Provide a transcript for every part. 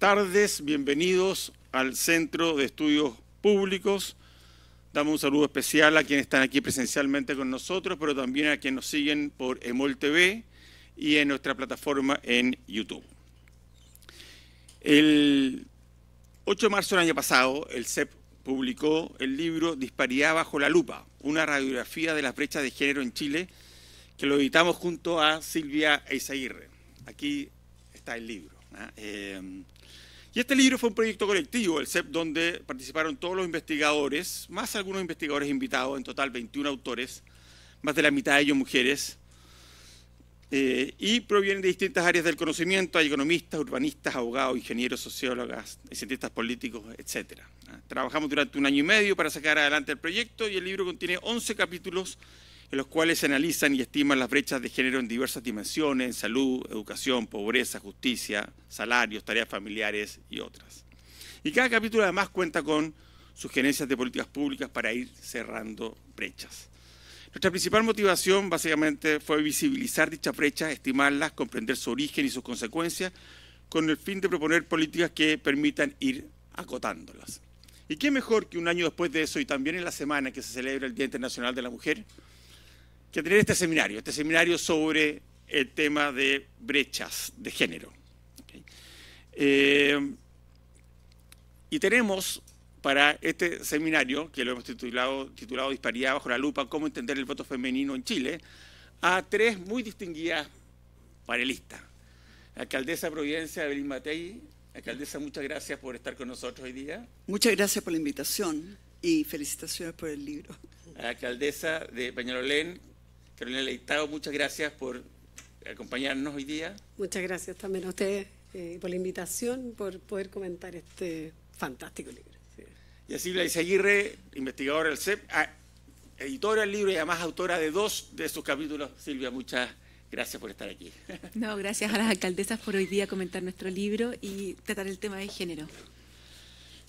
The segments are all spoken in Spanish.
tardes, bienvenidos al Centro de Estudios Públicos. Damos un saludo especial a quienes están aquí presencialmente con nosotros, pero también a quienes nos siguen por Emol TV y en nuestra plataforma en YouTube. El 8 de marzo del año pasado, el CEP publicó el libro Disparidad bajo la lupa, una radiografía de las brechas de género en Chile, que lo editamos junto a Silvia Eizaguirre. Aquí está el libro. ¿eh? Y este libro fue un proyecto colectivo, el CEP, donde participaron todos los investigadores, más algunos investigadores invitados, en total 21 autores, más de la mitad de ellos mujeres, eh, y provienen de distintas áreas del conocimiento, hay economistas, urbanistas, abogados, ingenieros, sociólogas, cientistas políticos, etc. Trabajamos durante un año y medio para sacar adelante el proyecto y el libro contiene 11 capítulos en los cuales se analizan y estiman las brechas de género en diversas dimensiones, salud, educación, pobreza, justicia, salarios, tareas familiares y otras. Y cada capítulo además cuenta con sugerencias de políticas públicas para ir cerrando brechas. Nuestra principal motivación básicamente fue visibilizar dicha brecha, estimarlas, comprender su origen y sus consecuencias, con el fin de proponer políticas que permitan ir acotándolas. ¿Y qué mejor que un año después de eso y también en la semana que se celebra el Día Internacional de la Mujer, que tener este seminario, este seminario sobre el tema de brechas de género. Eh, y tenemos para este seminario, que lo hemos titulado, titulado Disparidad bajo la lupa, cómo entender el voto femenino en Chile, a tres muy distinguidas panelistas. Alcaldesa de Providencia, Belín Matei. Alcaldesa, muchas gracias por estar con nosotros hoy día. Muchas gracias por la invitación y felicitaciones por el libro. Alcaldesa de Peñalolén, Carolina Leitado, muchas gracias por acompañarnos hoy día. Muchas gracias también a ustedes eh, por la invitación, por poder comentar este fantástico libro. Y a Silvia Aguirre, investigadora del CEP, ah, editora del libro y además autora de dos de sus capítulos. Silvia, muchas gracias por estar aquí. No, gracias a las alcaldesas por hoy día comentar nuestro libro y tratar el tema de género.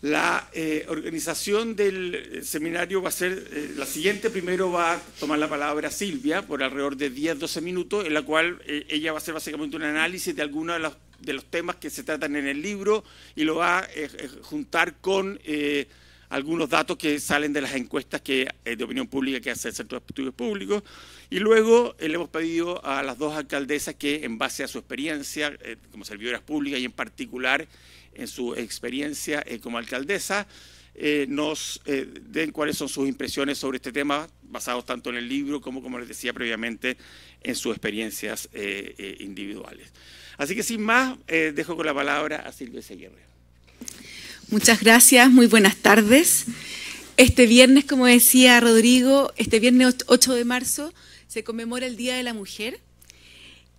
La eh, organización del eh, seminario va a ser eh, la siguiente. Primero va a tomar la palabra Silvia por alrededor de 10-12 minutos, en la cual ella va a hacer básicamente un análisis de algunos de los, de los, temas que se tratan en el libro y lo va a juntar con algunos datos que salen de las encuestas que, de opinión pública que hace el Centro de Estudios Públicos. Y luego le hemos pedido a las dos alcaldesas que, en base a su experiencia como servidoras públicas y en particular en su experiencia eh, como alcaldesa, eh, nos eh, den cuáles son sus impresiones sobre este tema, basados tanto en el libro como, como les decía previamente, en sus experiencias individuales. Así que sin más, dejo con la palabra a Silvia Seguirre. Muchas gracias, muy buenas tardes. Este viernes, como decía Rodrigo, este viernes 8 de marzo se conmemora el Día de la Mujer.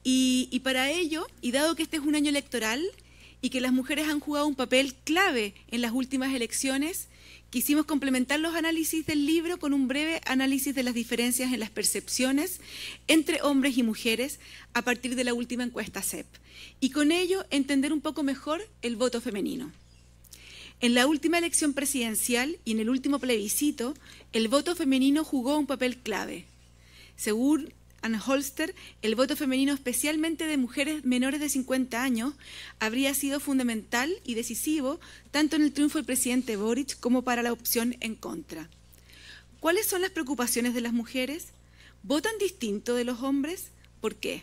Y, y para ello, y dado que este es un año electoral, y que las mujeres han jugado un papel clave en las últimas elecciones, quisimos complementar los análisis del libro con un breve análisis de las diferencias en las percepciones entre hombres y mujeres a partir de la última encuesta CEP, y con ello entender un poco mejor el voto femenino. En la última elección presidencial y en el último plebiscito, el voto femenino jugó un papel clave. Según Anne Holster, el voto femenino especialmente de mujeres menores de 50 años habría sido fundamental y decisivo tanto en el triunfo del presidente Boric como para la opción en contra. ¿Cuáles son las preocupaciones de las mujeres? ¿Votan distinto de los hombres? ¿Por qué?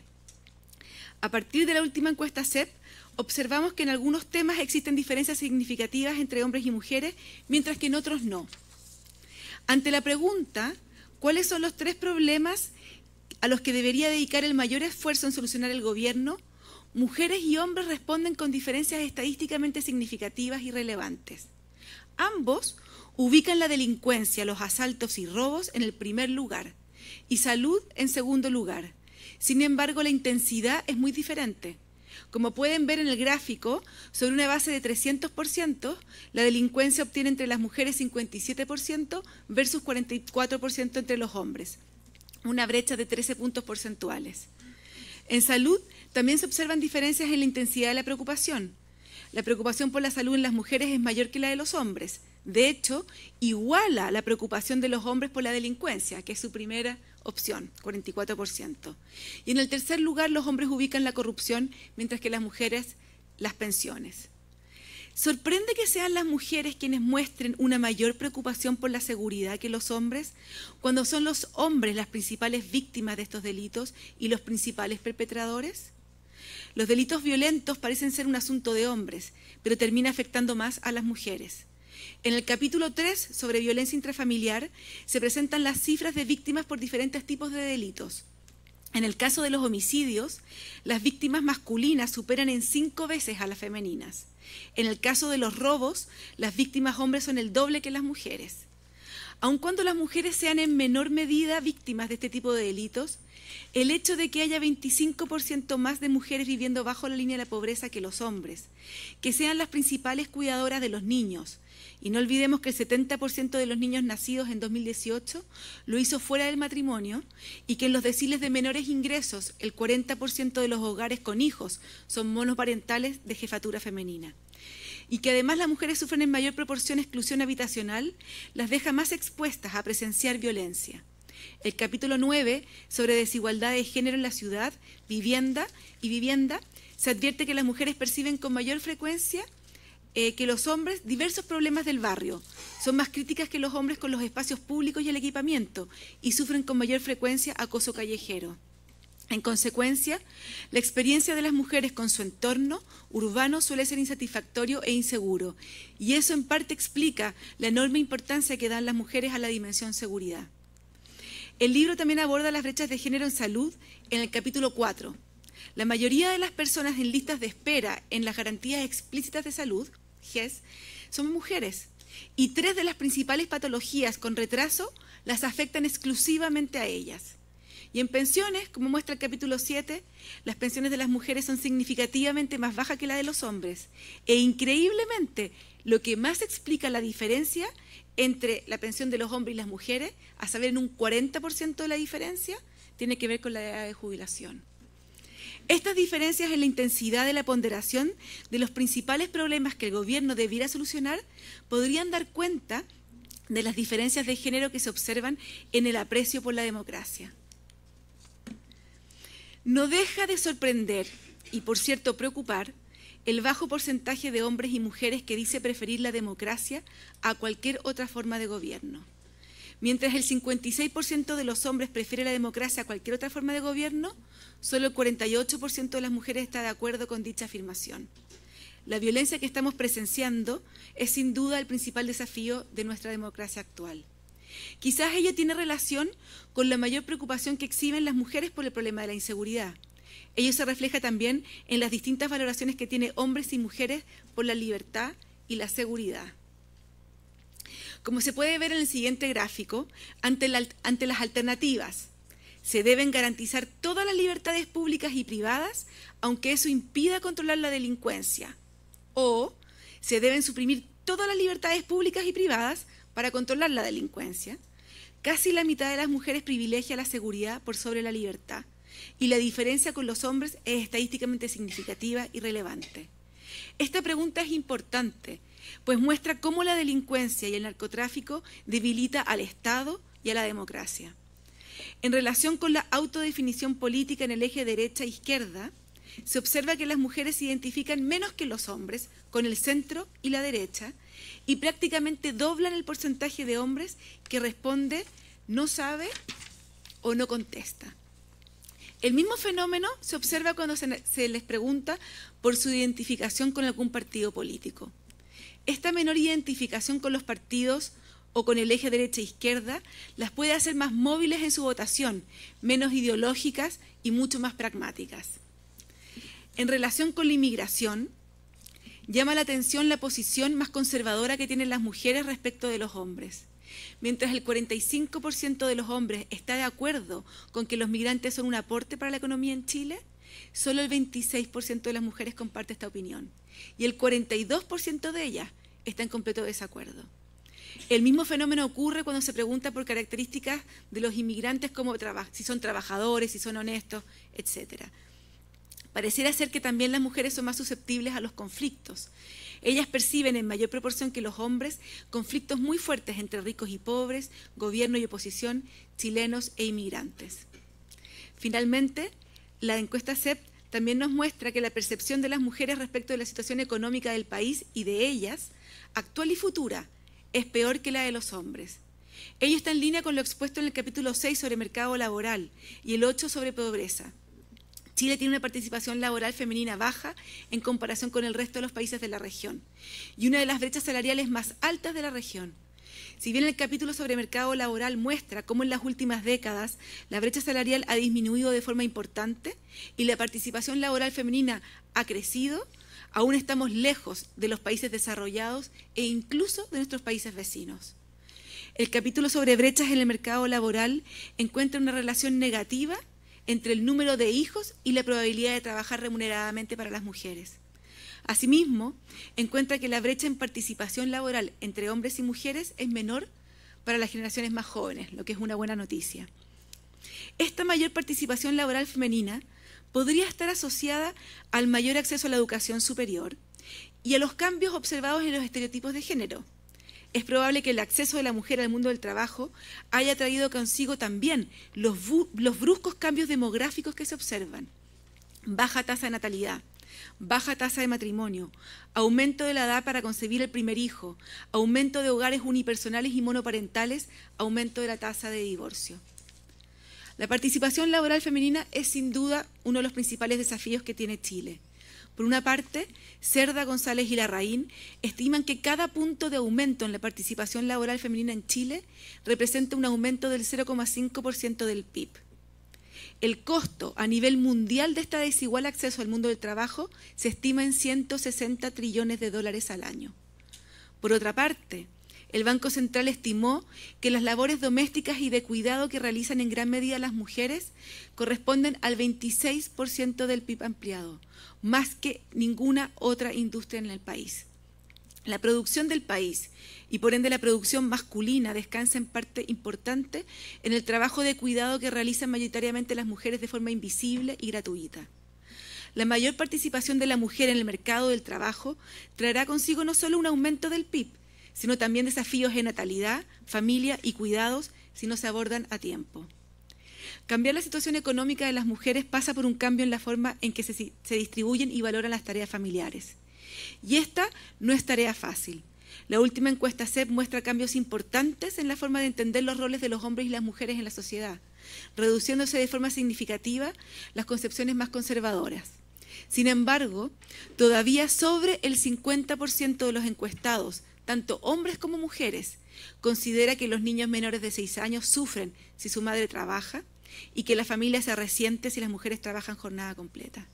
A partir de la última encuesta CEP, observamos que en algunos temas existen diferencias significativas entre hombres y mujeres, mientras que en otros no. Ante la pregunta, ¿cuáles son los tres problemas a los que debería dedicar el mayor esfuerzo en solucionar el gobierno, mujeres y hombres responden con diferencias estadísticamente significativas y relevantes. Ambos ubican la delincuencia, los asaltos y robos en el primer lugar y salud en segundo lugar. Sin embargo, la intensidad es muy diferente. Como pueden ver en el gráfico, sobre una base de 300%, la delincuencia obtiene entre las mujeres 57% versus 44% entre los hombres una brecha de 13 puntos porcentuales. En salud también se observan diferencias en la intensidad de la preocupación. La preocupación por la salud en las mujeres es mayor que la de los hombres. De hecho, iguala la preocupación de los hombres por la delincuencia, que es su primera opción, 44%. Y en el tercer lugar, los hombres ubican la corrupción, mientras que las mujeres las pensiones. ¿Sorprende que sean las mujeres quienes muestren una mayor preocupación por la seguridad que los hombres, cuando son los hombres las principales víctimas de estos delitos y los principales perpetradores? Los delitos violentos parecen ser un asunto de hombres, pero termina afectando más a las mujeres. En el capítulo 3 sobre violencia intrafamiliar se presentan las cifras de víctimas por diferentes tipos de delitos. En el caso de los homicidios, las víctimas masculinas superan en cinco veces a las femeninas. En el caso de los robos, las víctimas hombres son el doble que las mujeres. Aun cuando las mujeres sean en menor medida víctimas de este tipo de delitos, el hecho de que haya 25% más de mujeres viviendo bajo la línea de la pobreza que los hombres, que sean las principales cuidadoras de los niños, y no olvidemos que el 70% de los niños nacidos en 2018 lo hizo fuera del matrimonio y que en los deciles de menores ingresos el 40% de los hogares con hijos son monoparentales de jefatura femenina. Y que además las mujeres sufren en mayor proporción exclusión habitacional, las deja más expuestas a presenciar violencia. El capítulo 9 sobre desigualdad de género en la ciudad, vivienda y vivienda, se advierte que las mujeres perciben con mayor frecuencia eh, que los hombres diversos problemas del barrio. Son más críticas que los hombres con los espacios públicos y el equipamiento y sufren con mayor frecuencia acoso callejero. En consecuencia, la experiencia de las mujeres con su entorno urbano suele ser insatisfactorio e inseguro, y eso en parte explica la enorme importancia que dan las mujeres a la dimensión seguridad. El libro también aborda las brechas de género en salud en el capítulo 4. La mayoría de las personas en listas de espera en las garantías explícitas de salud son mujeres. Y tres de las principales patologías con retraso las afectan exclusivamente a ellas. Y en pensiones, como muestra el capítulo 7, las pensiones de las mujeres son significativamente más bajas que las de los hombres. E increíblemente, lo que más explica la diferencia entre la pensión de los hombres y las mujeres, a saber, en un 40% de la diferencia, tiene que ver con la edad de jubilación. Estas diferencias en la intensidad de la ponderación de los principales problemas que el gobierno debiera solucionar podrían dar cuenta de las diferencias de género que se observan en el aprecio por la democracia. No deja de sorprender y, por cierto, preocupar el bajo porcentaje de hombres y mujeres que dice preferir la democracia a cualquier otra forma de gobierno. Mientras el 56% de los hombres prefiere la democracia a cualquier otra forma de gobierno, solo el 48% de las mujeres está de acuerdo con dicha afirmación. La violencia que estamos presenciando es sin duda el principal desafío de nuestra democracia actual. Quizás ello tiene relación con la mayor preocupación que exhiben las mujeres por el problema de la inseguridad. Ello se refleja también en las distintas valoraciones que tienen hombres y mujeres por la libertad y la seguridad. Como se puede ver en el siguiente gráfico, ante, las alternativas, se deben garantizar todas las libertades públicas y privadas, aunque eso impida controlar la delincuencia. O se deben suprimir todas las libertades públicas y privadas para controlar la delincuencia. Casi la mitad de las mujeres privilegia la seguridad por sobre la libertad y la diferencia con los hombres es estadísticamente significativa y relevante. Esta pregunta es importante pues muestra cómo la delincuencia y el narcotráfico debilita al Estado y a la democracia. En relación con la autodefinición política en el eje derecha-izquierda, e se observa que las mujeres se identifican menos que los hombres con el centro y la derecha y prácticamente doblan el porcentaje de hombres que responde no sabe o no contesta. El mismo fenómeno se observa cuando se, se les pregunta por su identificación con algún partido político. Esta menor identificación con los partidos o con el eje derecha-izquierda e las puede hacer más móviles en su votación, menos ideológicas y mucho más pragmáticas. En relación con la inmigración, llama la atención la posición más conservadora que tienen las mujeres respecto de los hombres. Mientras el 45% de los hombres está de acuerdo con que los migrantes son un aporte para la economía en Chile, Solo el 26% de las mujeres comparte esta opinión y el 42% de ellas está en completo desacuerdo. El mismo fenómeno ocurre cuando se pregunta por características de los inmigrantes como si son trabajadores, si son honestos, etc. Pareciera ser que también las mujeres son más susceptibles a los conflictos. Ellas perciben en mayor proporción que los hombres conflictos muy fuertes entre ricos y pobres, gobierno y oposición, chilenos e inmigrantes. Finalmente, la encuesta CEP también nos muestra que la percepción de las mujeres respecto de la situación económica del país y de ellas, actual y futura, es peor que la de los hombres. Ello está en línea con lo expuesto en el capítulo 6 sobre mercado laboral y el 8 sobre pobreza. Chile tiene una participación laboral femenina baja en comparación con el resto de los países de la región y una de las brechas salariales más altas de la región. Si bien el capítulo sobre mercado laboral muestra cómo en las últimas décadas la brecha salarial ha disminuido de forma importante y la participación laboral femenina ha crecido, aún estamos lejos de los países desarrollados e incluso de nuestros países vecinos. El capítulo sobre brechas en el mercado laboral encuentra una relación negativa entre el número de hijos y la probabilidad de trabajar remuneradamente para las mujeres. Asimismo, encuentra que la brecha en participación laboral entre hombres y mujeres es menor para las generaciones más jóvenes, lo que es una buena noticia. Esta mayor participación laboral femenina podría estar asociada al mayor acceso a la educación superior y a los cambios observados en los estereotipos de género. Es probable que el acceso de la mujer al mundo del trabajo haya traído consigo también los, bruscos cambios demográficos que se observan. Baja tasa de natalidad, baja tasa de matrimonio, aumento de la edad para concebir el primer hijo, aumento de hogares unipersonales y monoparentales, aumento de la tasa de divorcio. La participación laboral femenina es sin duda uno de los principales desafíos que tiene Chile. Por una parte, Cerda, González y Larraín estiman que cada punto de aumento en la participación laboral femenina en Chile representa un aumento del 0,5% del PIB. El costo a nivel mundial de este desigual acceso al mundo del trabajo se estima en 160 trillones de dólares al año. Por otra parte, el Banco Central estimó que las labores domésticas y de cuidado que realizan en gran medida las mujeres corresponden al 26% del PIB ampliado, más que ninguna otra industria en el país. La producción del país y por ende la producción masculina descansa en parte importante en el trabajo de cuidado que realizan mayoritariamente las mujeres de forma invisible y gratuita. La mayor participación de la mujer en el mercado del trabajo traerá consigo no solo un aumento del PIB, sino también desafíos de natalidad, familia y cuidados si no se abordan a tiempo. Cambiar la situación económica de las mujeres pasa por un cambio en la forma en que se, se distribuyen y valoran las tareas familiares. Y esta no es tarea fácil. La última encuesta CEP muestra cambios importantes en la forma de entender los roles de los hombres y las mujeres en la sociedad, reduciéndose de forma significativa las concepciones más conservadoras. Sin embargo, todavía sobre el 50% de los encuestados, tanto hombres como mujeres, considera que los niños menores de 6 años sufren si su madre trabaja y que la familia se resiente si las mujeres trabajan jornada completa.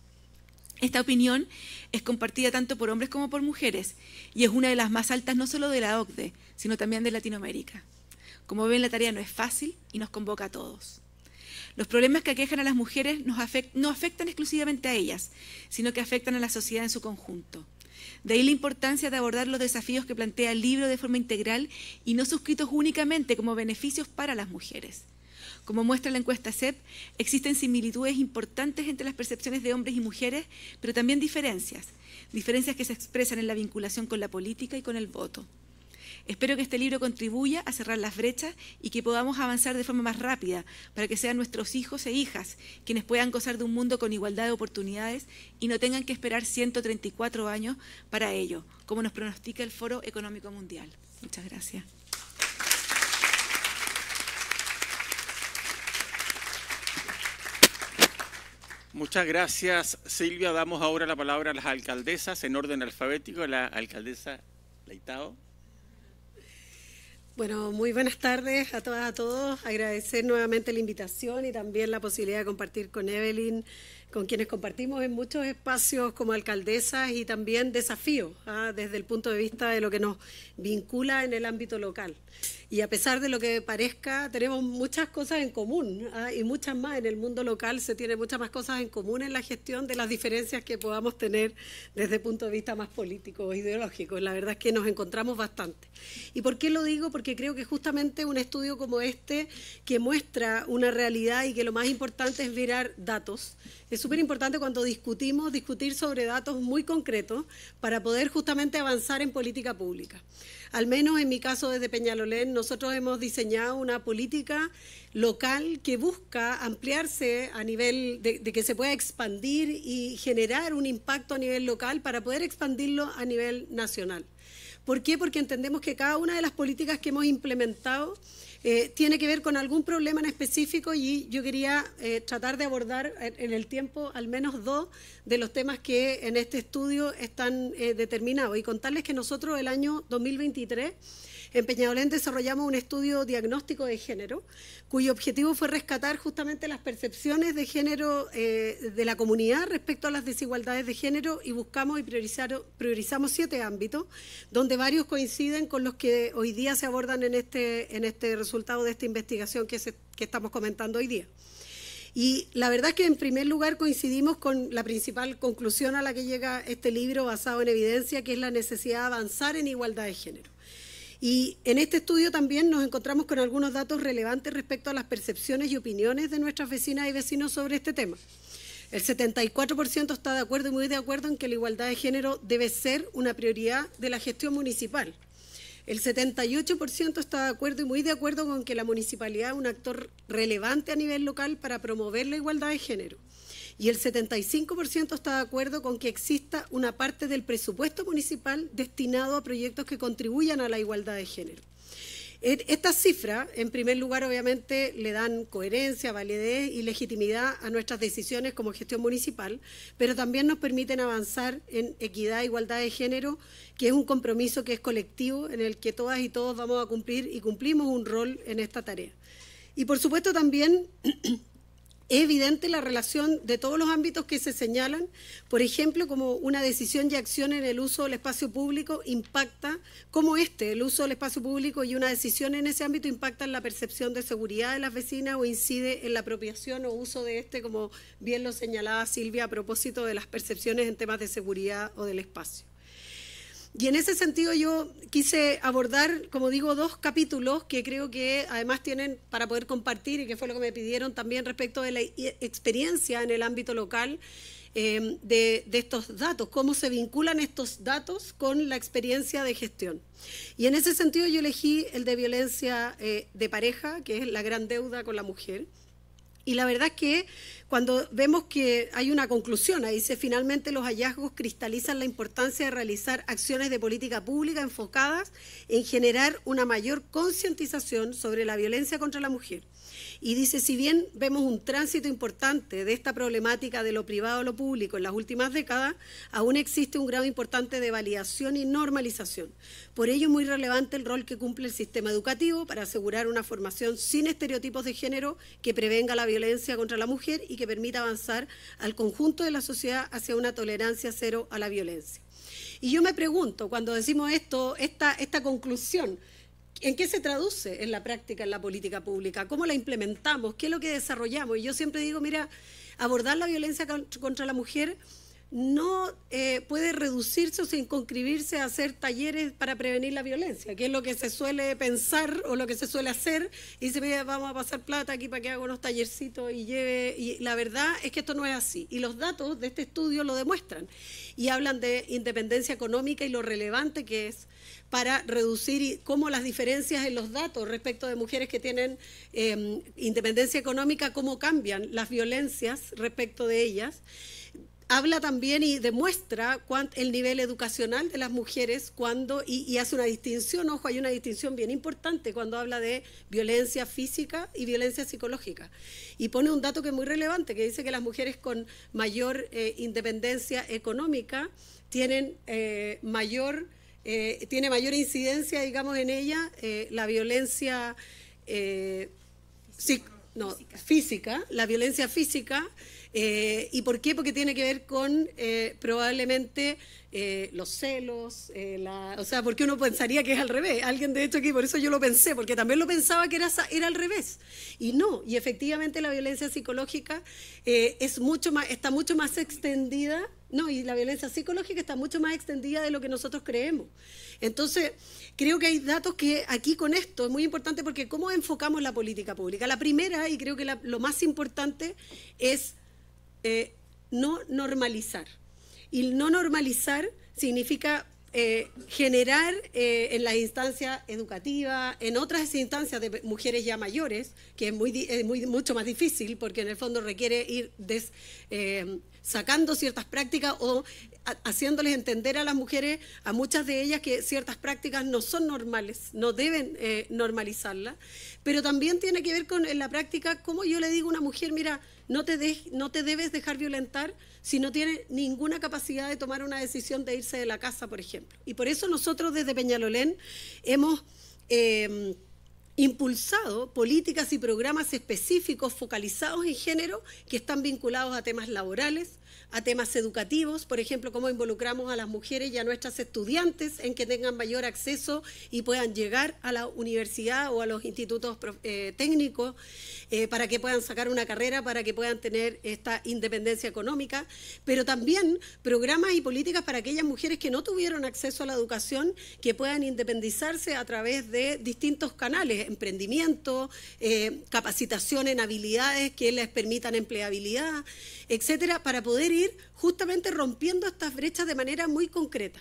Esta opinión es compartida tanto por hombres como por mujeres y es una de las más altas no solo de la OCDE, sino también de Latinoamérica. Como ven, la tarea no es fácil y nos convoca a todos. Los problemas que aquejan a las mujeres no afectan exclusivamente a ellas, sino que afectan a la sociedad en su conjunto. De ahí la importancia de abordar los desafíos que plantea el libro de forma integral y no suscritos únicamente como beneficios para las mujeres. Como muestra la encuesta CEP, existen similitudes importantes entre las percepciones de hombres y mujeres, pero también diferencias, diferencias que se expresan en la vinculación con la política y con el voto. Espero que este libro contribuya a cerrar las brechas y que podamos avanzar de forma más rápida para que sean nuestros hijos e hijas quienes puedan gozar de un mundo con igualdad de oportunidades y no tengan que esperar 134 años para ello, como nos pronostica el Foro Económico Mundial. Muchas gracias. Muchas gracias, Silvia. Damos ahora la palabra a las alcaldesas en orden alfabético. La alcaldesa Leitao. Bueno, muy buenas tardes a todas, a todos. Agradecer nuevamente la invitación y también la posibilidad de compartir con Evelyn con quienes compartimos en muchos espacios como alcaldesas y también desafíos ¿ah? desde el punto de vista de lo que nos vincula en el ámbito local. Y a pesar de lo que parezca, tenemos muchas cosas en común ¿ah? y muchas más. En el mundo local se tiene muchas más cosas en común en la gestión de las diferencias que podamos tener desde el punto de vista más político o ideológico. La verdad es que nos encontramos bastante. ¿Y por qué lo digo? Porque creo que justamente un estudio como este que muestra una realidad y que lo más importante es mirar datos, súper importante cuando discutimos, discutir sobre datos muy concretos para poder justamente avanzar en política pública. Al menos en mi caso desde Peñalolén, nosotros hemos diseñado una política local que busca ampliarse a nivel de, de que se pueda expandir y generar un impacto a nivel local para poder expandirlo a nivel nacional. ¿Por qué? Porque entendemos que cada una de las políticas que hemos implementado eh, tiene que ver con algún problema en específico y yo quería eh, tratar de abordar en el tiempo al menos dos de los temas que en este estudio están eh, determinados y contarles que nosotros el año 2023 en Peñalolén desarrollamos un estudio diagnóstico de género, cuyo objetivo fue rescatar justamente las percepciones de género eh, de la comunidad respecto a las desigualdades de género y buscamos y priorizamos siete ámbitos, donde varios coinciden con los que hoy día se abordan en este, en este resultado de esta investigación que estamos comentando hoy día. Y la verdad es que en primer lugar coincidimos con la principal conclusión a la que llega este libro basado en evidencia, que es la necesidad de avanzar en igualdad de género. Y en este estudio también nos encontramos con algunos datos relevantes respecto a las percepciones y opiniones de nuestras vecinas y vecinos sobre este tema. El 74% está de acuerdo y muy de acuerdo en que la igualdad de género debe ser una prioridad de la gestión municipal. El 78% está de acuerdo y muy de acuerdo con que la municipalidad es un actor relevante a nivel local para promover la igualdad de género y el 75% está de acuerdo con que exista una parte del presupuesto municipal destinado a proyectos que contribuyan a la igualdad de género. Estas cifras, en primer lugar, obviamente, le dan coherencia, validez y legitimidad a nuestras decisiones como gestión municipal, pero también nos permiten avanzar en equidad e igualdad de género, que es un compromiso que es colectivo, en el que todas y todos vamos a cumplir y cumplimos un rol en esta tarea. Y por supuesto también Es evidente la relación de todos los ámbitos que se señalan, por ejemplo, como una decisión y acción en el uso del espacio público impacta, como este, el uso del espacio público y una decisión en ese ámbito impacta en la percepción de seguridad de las vecinas o incide en la apropiación o uso de este, como bien lo señalaba Silvia a propósito de las percepciones en temas de seguridad o del espacio. Y en ese sentido yo quise abordar, como digo, dos capítulos que creo que además tienen para poder compartir y que fue lo que me pidieron también respecto de la experiencia en el ámbito local eh, de, estos datos, cómo se vinculan estos datos con la experiencia de gestión. Y en ese sentido yo elegí el de violencia eh, de pareja, que es la gran deuda con la mujer y la verdad es que cuando vemos que hay una conclusión, ahí dice, finalmente los hallazgos cristalizan la importancia de realizar acciones de política pública enfocadas en generar una mayor concientización sobre la violencia contra la mujer y dice, si bien vemos un tránsito importante de esta problemática de lo privado a lo público en las últimas décadas, aún existe un grado importante de validación y normalización. Por ello es muy relevante el rol que cumple el sistema educativo para asegurar una formación sin estereotipos de género que prevenga la violencia contra la mujer y que permita avanzar al conjunto de la sociedad hacia una tolerancia cero a la violencia. Y yo me pregunto, cuando decimos esto, esta, esta conclusión, ¿En qué se traduce en la práctica, en la política pública? ¿Cómo la implementamos? ¿Qué es lo que desarrollamos? Y yo siempre digo, mira, abordar la violencia contra la mujer no eh, puede reducirse o sin conscribirse a hacer talleres para prevenir la violencia, que es lo que se suele pensar o lo que se suele hacer, y se me vamos a pasar plata aquí para que haga unos tallercitos y lleve, y la verdad es que esto no es así, y los datos de este estudio lo demuestran, y hablan de independencia económica y lo relevante que es para reducir cómo las diferencias en los datos respecto de mujeres que tienen em, independencia económica, cómo cambian las violencias respecto de ellas habla también y demuestra el nivel educacional de las mujeres cuando, y, hace una distinción, ojo, hay una distinción bien importante cuando habla de violencia física y violencia psicológica. Y pone un dato que es muy relevante, que dice que las mujeres con mayor eh, independencia económica tienen eh, mayor eh, tiene mayor incidencia, digamos, en ella eh, la violencia eh, No, física, la violencia física eh, ¿Y por qué? Porque tiene que ver con eh, probablemente eh, los celos, o sea, porque uno pensaría que es al revés. Alguien de hecho aquí, por eso yo lo pensé, porque también lo pensaba que era, era al revés. Y no, y efectivamente la violencia psicológica es mucho más, está mucho más extendida, no, y la violencia psicológica está mucho más extendida de lo que nosotros creemos. Entonces, creo que hay datos que aquí con esto es muy importante porque cómo enfocamos la política pública. La primera, y creo que lo más importante, es eh, no normalizar. Y no normalizar significa eh, generar eh, en las instancias educativas, en otras instancias de mujeres ya mayores, que es, muy, muy mucho más difícil porque en el fondo requiere ir des, sacando ciertas prácticas o haciéndoles entender a las mujeres, a muchas de ellas, que ciertas prácticas no son normales, no deben eh, normalizarlas, pero también tiene que ver con la práctica, como yo le digo a una mujer, mira, no te, no te debes dejar violentar si no tiene ninguna capacidad de tomar una decisión de irse de la casa, por ejemplo. Y por eso nosotros desde Peñalolén hemos... Em, impulsado políticas y programas específicos focalizados en género que están vinculados a temas laborales, a temas educativos, por ejemplo, cómo involucramos a las mujeres y a nuestras estudiantes en que tengan mayor acceso y puedan llegar a la universidad o a los institutos eh, técnicos eh, para que puedan sacar una carrera, para que puedan tener esta independencia económica, pero también programas y políticas para aquellas mujeres que no tuvieron acceso a la educación, que puedan independizarse a través de distintos canales, emprendimiento, eh, capacitación en habilidades que les permitan empleabilidad, etcétera, para poder justamente rompiendo estas brechas de manera muy concreta.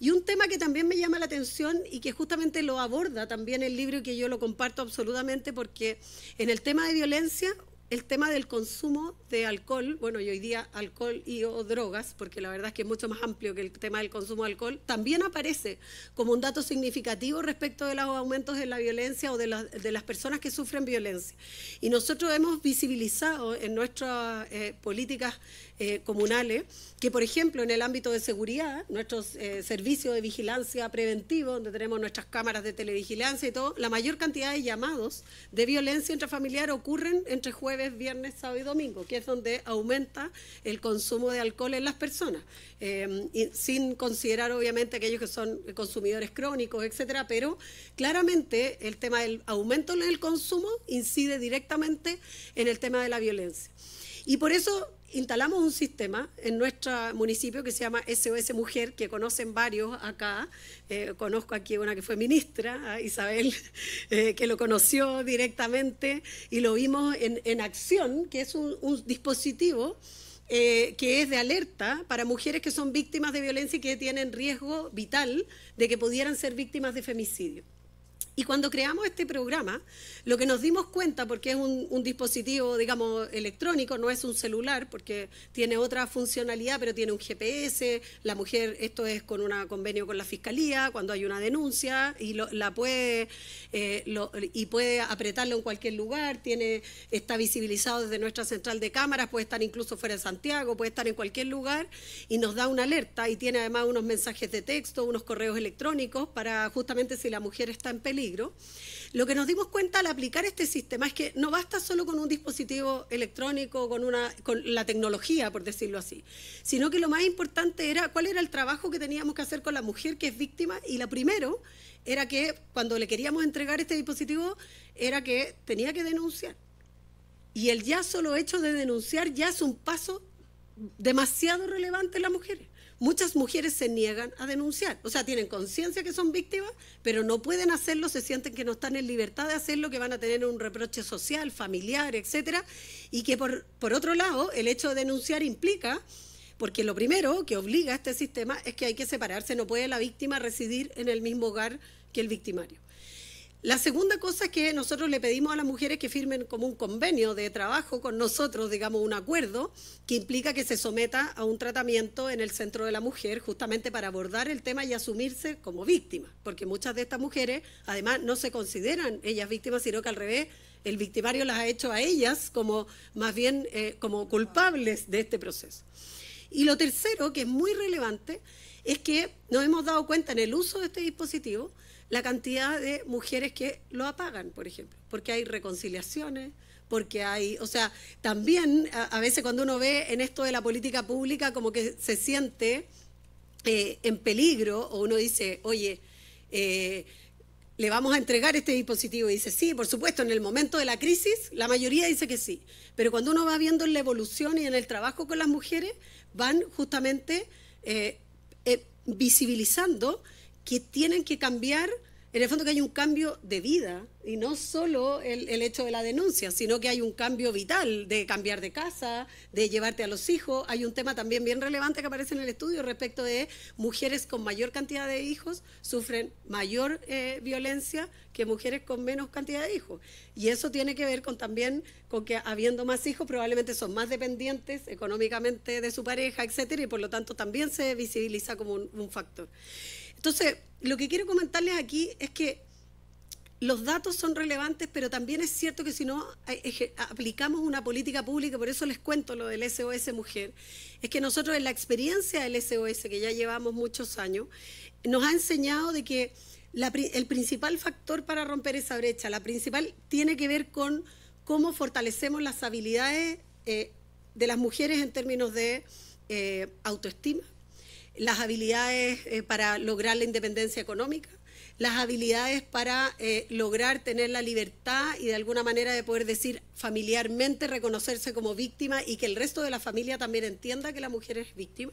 Y un tema que también me llama la atención y que justamente lo aborda también el libro y que yo lo comparto absolutamente porque en el tema de violencia, el tema del consumo de alcohol, bueno, y hoy día alcohol y drogas, porque la verdad es que es mucho más amplio que el tema del consumo de alcohol, también aparece como un dato significativo respecto de los aumentos de la violencia o de, las personas que sufren violencia. Y nosotros hemos visibilizado en nuestras eh, políticas eh, comunales, que por ejemplo en el ámbito de seguridad, nuestros eh, servicios de vigilancia preventivo, donde tenemos nuestras cámaras de televigilancia y todo, la mayor cantidad de llamados de violencia intrafamiliar ocurren entre jueves, viernes, sábado y domingo, que es donde aumenta el consumo de alcohol en las personas, em, sin considerar obviamente aquellos que son consumidores crónicos, etcétera, pero claramente el tema del aumento del consumo incide directamente en el tema de la violencia. Y por eso instalamos un sistema en nuestro municipio que se llama SOS Mujer, que conocen varios acá. Eh, conozco aquí una que fue ministra, Isabel, eh, que lo conoció directamente y lo vimos en, acción, que es un, dispositivo. Eh, que es de alerta para mujeres que son víctimas de violencia y que tienen riesgo vital de que pudieran ser víctimas de femicidio. Y cuando creamos este programa, lo que nos dimos cuenta, porque es un, dispositivo, digamos, electrónico, no es un celular, porque tiene otra funcionalidad, pero tiene un GPS, la mujer, esto es con un convenio con la fiscalía, cuando hay una denuncia, y la puede, eh, y puede apretarlo en cualquier lugar, tiene, está visibilizado desde nuestra central de cámaras, puede estar incluso fuera de Santiago, puede estar en cualquier lugar, y nos da una alerta, y tiene además unos mensajes de texto, unos correos electrónicos, para justamente si la mujer está en peligro lo que nos dimos cuenta al aplicar este sistema es que no basta solo con un dispositivo electrónico, con, una, con la tecnología, por decirlo así, sino que lo más importante era cuál era el trabajo que teníamos que hacer con la mujer que es víctima y la primero era que cuando le queríamos entregar este dispositivo era que tenía que denunciar. Y el ya solo hecho de denunciar ya es un paso demasiado relevante en las mujeres muchas mujeres se niegan a denunciar. O sea, tienen conciencia que son víctimas, pero no pueden hacerlo, se sienten que no están en libertad de hacerlo, que van a tener un reproche social, familiar, etcétera. Y que por, por otro lado, el hecho de denunciar implica porque lo primero que obliga a este sistema es que hay que separarse, no puede la víctima residir en el mismo hogar que el victimario. La segunda cosa es que nosotros le pedimos a las mujeres que firmen como un convenio de trabajo con nosotros, digamos, un acuerdo que implica que se someta a un tratamiento en el centro de la mujer, justamente para abordar el tema y asumirse como víctima, porque muchas de estas mujeres, además, no se consideran ellas víctimas, sino que al revés, el victimario las ha hecho a ellas como más bien eh, como culpables de este proceso. Y lo tercero, que es muy relevante, es que nos hemos dado cuenta en el uso de este dispositivo, la cantidad de mujeres que lo apagan, por ejemplo, porque hay reconciliaciones, porque hay, o sea, también a, veces cuando uno ve en esto de la política pública como que se siente eh, en peligro o uno dice, oye, eh, le vamos a entregar este dispositivo. Y dice, sí, por supuesto, en el momento de la crisis, la mayoría dice que sí. Pero cuando uno va viendo en la evolución y en el trabajo con las mujeres, van justamente eh, visibilizando que tienen que cambiar, en el fondo que hay un cambio de vida, y no solo el, hecho de la denuncia, sino que hay un cambio vital de cambiar de casa, de llevarte a los hijos. Hay un tema también bien relevante que aparece en el estudio respecto de mujeres con mayor cantidad de hijos sufren mayor eh, violencia que mujeres con menos cantidad de hijos. Y eso tiene que ver con también con que habiendo más hijos probablemente son más dependientes económicamente de su pareja, etcétera, y por lo tanto también se visibiliza como un factor. Entonces, lo que quiero comentarles aquí es que los datos son relevantes, pero también es cierto que si no eh, aplicamos una política pública, por eso les cuento lo del SOS Mujer, es que nosotros en la experiencia del SOS, que ya llevamos muchos años, nos ha enseñado de que el principal factor para romper esa brecha, la principal, tiene que ver con cómo fortalecemos las habilidades eh, de las mujeres en términos de eh, autoestima, las habilidades eh, para lograr la independencia económica, las habilidades para eh, lograr tener la libertad y de alguna manera de poder decir familiarmente, reconocerse como víctima y que el resto de la familia también entienda que la mujer es víctima.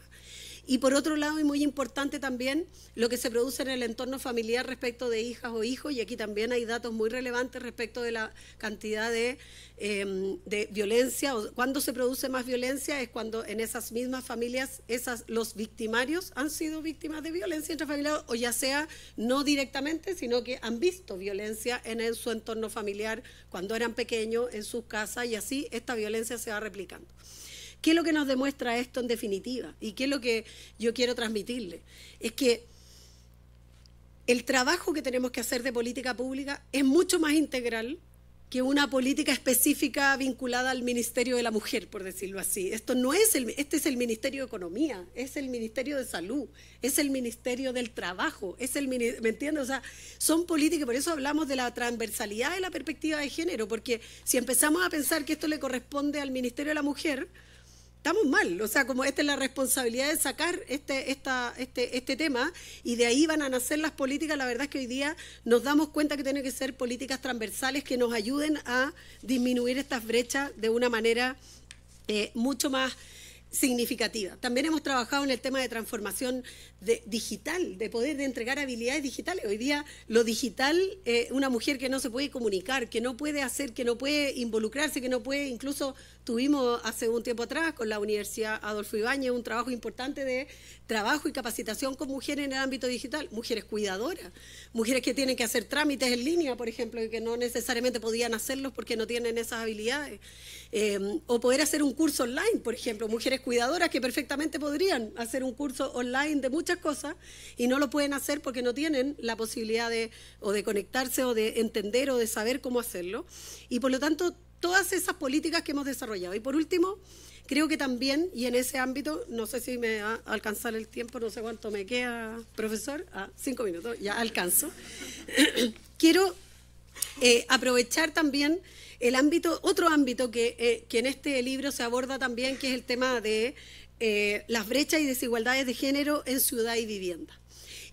Y por otro lado, y muy importante también, lo que se produce en el entorno familiar respecto de hijas o hijos, y aquí también hay datos muy relevantes respecto de la cantidad de, em, violencia, o cuando se produce más violencia es cuando en esas mismas familias los victimarios han sido víctimas de violencia intrafamiliar, o ya sea no directamente, sino que han visto violencia en, en su entorno familiar cuando eran pequeños, en sus casas, y así esta violencia se va replicando. ¿Qué es lo que nos demuestra esto en definitiva? ¿Y qué es lo que yo quiero transmitirle? Es que el trabajo que tenemos que hacer de política pública es mucho más integral que una política específica vinculada al Ministerio de la Mujer, por decirlo así. Esto no es este es el Ministerio de Economía, es el Ministerio de Salud, es el Ministerio del Trabajo, es el, ¿me entiendes? O sea, son políticas, por eso hablamos de la transversalidad de la perspectiva de género, porque si empezamos a pensar que esto le corresponde al Ministerio de la Mujer, estamos mal. O sea, como esta es la responsabilidad de sacar este, esta, este, este tema y de ahí van a nacer las políticas. La verdad es que hoy día nos damos cuenta que tienen que ser políticas transversales que nos ayuden a disminuir estas brechas de una manera eh, mucho más significativa. También hemos trabajado en el tema de transformación digital, de poder de entregar habilidades digitales. Hoy día lo digital, eh, una mujer que no se puede comunicar, que no puede hacer, que no puede involucrarse, que no puede, incluso tuvimos hace un tiempo atrás con la Universidad Adolfo Ibáñez un trabajo importante de trabajo y capacitación con mujeres en el ámbito digital, mujeres cuidadoras, mujeres que tienen que hacer trámites en línea, por ejemplo, y que no necesariamente podían hacerlos porque no tienen esas habilidades. Eh, o poder hacer un curso online, por ejemplo, mujeres cuidadoras que perfectamente podrían hacer un curso online de muchas cosas y no lo pueden hacer porque no tienen la posibilidad de o de conectarse o de entender o de saber cómo hacerlo. Y por lo tanto, todas esas políticas que hemos desarrollado. Y por último, creo que también, y en ese ámbito, no sé si me va a alcanzar el tiempo, no sé cuánto me queda, profesor, ah, cinco minutos, ya alcanzo. Quiero eh, aprovechar también el ámbito, otro ámbito eh, que en este libro se aborda también, que es el tema de eh, las brechas y desigualdades de género en ciudad y vivienda.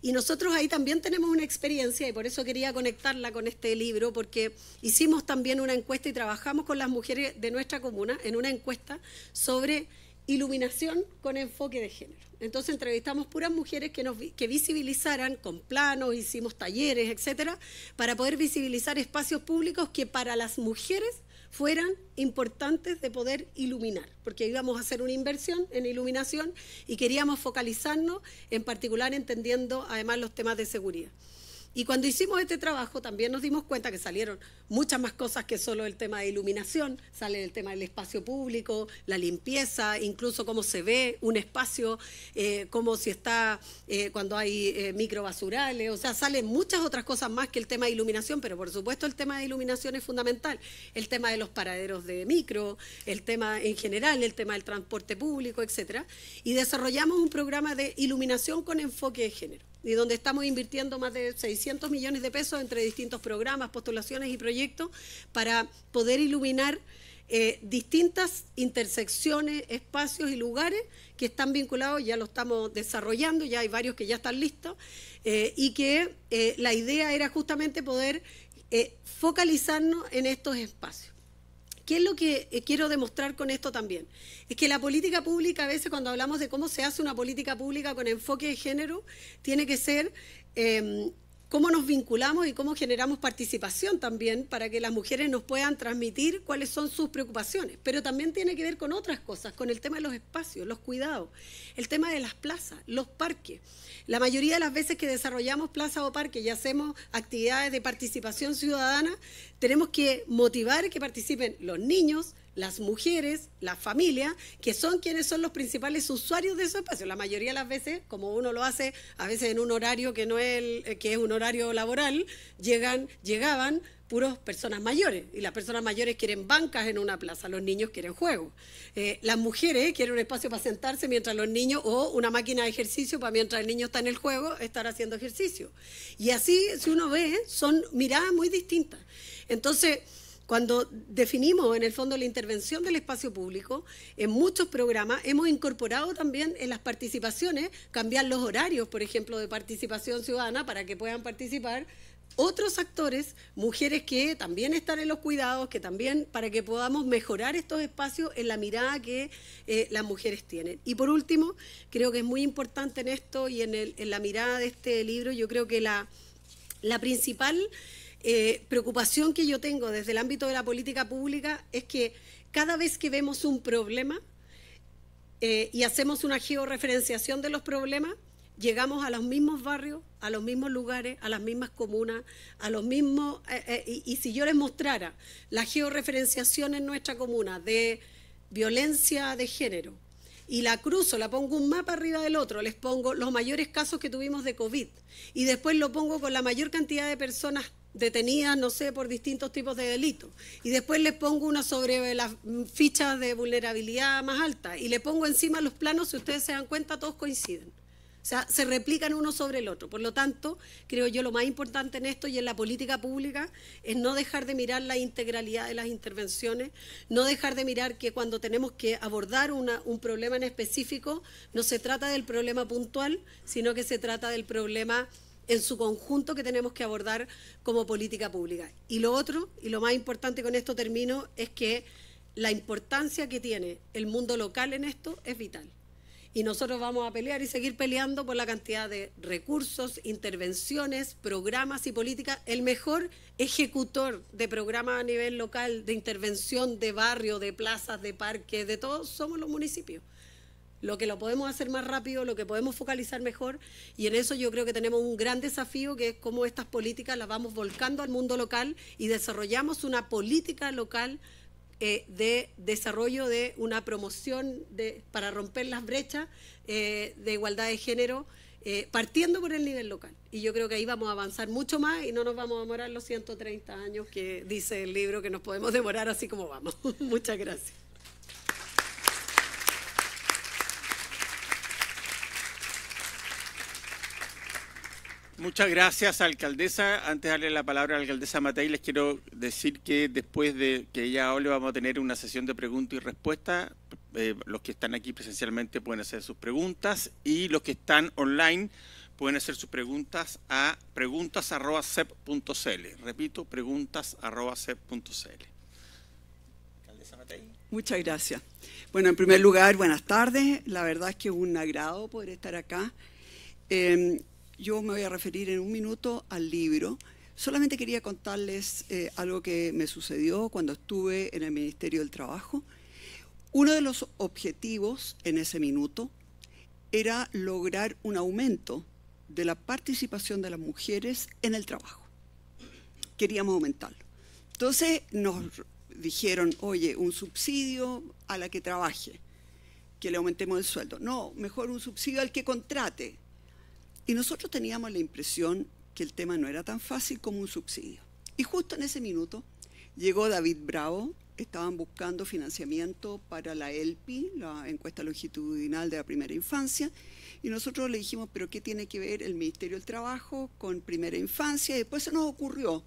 Y nosotros ahí también tenemos una experiencia y por eso quería conectarla con este libro, porque hicimos también una encuesta y trabajamos con las mujeres de nuestra comuna en una encuesta sobre iluminación con enfoque de género. Entonces entrevistamos puras mujeres que, nos, que visibilizaran con planos, hicimos talleres, etcétera, para poder visibilizar espacios públicos que para las mujeres fueran importantes de poder iluminar, porque íbamos a hacer una inversión en iluminación y queríamos focalizarnos en particular entendiendo además los temas de seguridad. Y cuando hicimos este trabajo también nos dimos cuenta que salieron muchas más cosas que solo el tema de iluminación, sale el tema del espacio público, la limpieza, incluso cómo se ve un espacio, eh, cómo si está eh, cuando hay eh, microbasurales, o sea, salen muchas otras cosas más que el tema de iluminación, pero por supuesto el tema de iluminación es fundamental, el tema de los paraderos de micro, el tema en general, el tema del transporte público, etcétera, y desarrollamos un programa de iluminación con enfoque de género y donde estamos invirtiendo más de 600 millones de pesos entre distintos programas, postulaciones y proyectos para poder iluminar eh, distintas intersecciones, espacios y lugares que están vinculados, ya lo estamos desarrollando, ya hay varios que ya están listos, eh, y que eh, la idea era justamente poder focalizarnos en estos espacios. ¿Qué es lo que eh, quiero demostrar con esto también? Es que la política pública, a veces cuando hablamos de cómo se hace una política pública con enfoque de género, tiene que ser em, cómo nos vinculamos y cómo generamos participación también para que las mujeres nos puedan transmitir cuáles son sus preocupaciones. Pero también tiene que ver con otras cosas, con el tema de los espacios, los cuidados, el tema de las plazas, los parques. La mayoría de las veces que desarrollamos plazas o parques y hacemos actividades de participación ciudadana, tenemos que motivar que participen los niños, las mujeres, las familias, que son quienes son los principales usuarios de esos espacios. La mayoría de las veces, como uno lo hace a veces en un horario que no es, eh, que es un horario laboral, llegan, llegaban puros personas mayores. Y las personas mayores quieren bancas en una plaza, los niños quieren juegos. Eh, las mujeres quieren un espacio para sentarse mientras los niños, o una máquina de ejercicio para mientras el niño está en el juego, estar haciendo ejercicio. Y así, si uno ve, son miradas muy distintas. Entonces, cuando definimos en el fondo la intervención del espacio público, en muchos programas hemos incorporado también en las participaciones, cambiar los horarios, por ejemplo, de participación ciudadana para que puedan participar otros actores, mujeres que también están en los cuidados, que también para que podamos mejorar estos espacios en la mirada que eh, las mujeres tienen. Y por último, creo que es muy importante en esto y en, la mirada de este libro, yo creo que la principal eh, preocupación que yo tengo desde el ámbito de la política pública es que cada vez que vemos un problema eh, y hacemos una georreferenciación de los problemas, llegamos a los mismos barrios, a los mismos lugares, a las mismas comunas, a los mismos... Eh, eh, y, si yo les mostrara la georreferenciación en nuestra comuna de violencia de género, y la cruzo, la pongo un mapa arriba del otro, les pongo los mayores casos que tuvimos de COVID y después lo pongo con la mayor cantidad de personas detenidas, no sé, por distintos tipos de delitos. Y después les pongo una sobre las fichas de vulnerabilidad más alta y le pongo encima los planos, si ustedes se dan cuenta, todos coinciden. O sea, se replican uno sobre el otro. Por lo tanto, creo yo lo más importante en esto y en la política pública es no dejar de mirar la integralidad de las intervenciones, no dejar de mirar que cuando tenemos que abordar una, un problema en específico, no se trata del problema puntual, sino que se trata del problema en su conjunto que tenemos que abordar como política pública. Y lo otro, y lo más importante con esto termino, es que la importancia que tiene el mundo local en esto es vital. Y nosotros vamos a pelear y seguir peleando por la cantidad de recursos, intervenciones, programas y políticas. El mejor ejecutor de programas a nivel local, de intervención de barrio, de plazas, de parques, de todo, somos los municipios lo que lo podemos hacer más rápido, lo que podemos focalizar mejor. Y en eso yo creo que tenemos un gran desafío, que es cómo estas políticas las vamos volcando al mundo local y desarrollamos una política local eh, de desarrollo de una promoción de, para romper las brechas eh, de igualdad de género. Eh, partiendo por el nivel local. Y yo creo que ahí vamos a avanzar mucho más y no nos vamos a demorar los 130 años que dice el libro que nos podemos demorar así como vamos. Muchas gracias. Muchas gracias, alcaldesa. Antes de darle la palabra a la alcaldesa Matei, les quiero decir que después de que ella hable vamos a tener una sesión de preguntas y respuestas. Eh, los que están aquí presencialmente pueden hacer sus preguntas y los que están online pueden hacer sus preguntas a preguntas.cep.cl. Repito, preguntas.cep.cl. Alcaldesa Matei. Muchas gracias. Bueno, en primer lugar, buenas tardes. La verdad es que es un agrado poder estar acá. Eh, yo me voy a referir en un minuto al libro. Solamente quería contarles eh, algo que me sucedió cuando estuve en el Ministerio del Trabajo. Uno de los objetivos en ese minuto era lograr un aumento de la participación de las mujeres en el trabajo. Queríamos aumentarlo. Entonces nos dijeron, oye, un subsidio a la que trabaje, que le aumentemos el sueldo. No, mejor un subsidio al que contrate, y nosotros teníamos la impresión que el tema no era tan fácil como un subsidio. Y justo en ese minuto llegó David Bravo, estaban buscando financiamiento para la ELPI, la encuesta longitudinal de la primera infancia, y nosotros le dijimos, pero ¿qué tiene que ver el Ministerio del Trabajo con primera infancia? Y después se nos ocurrió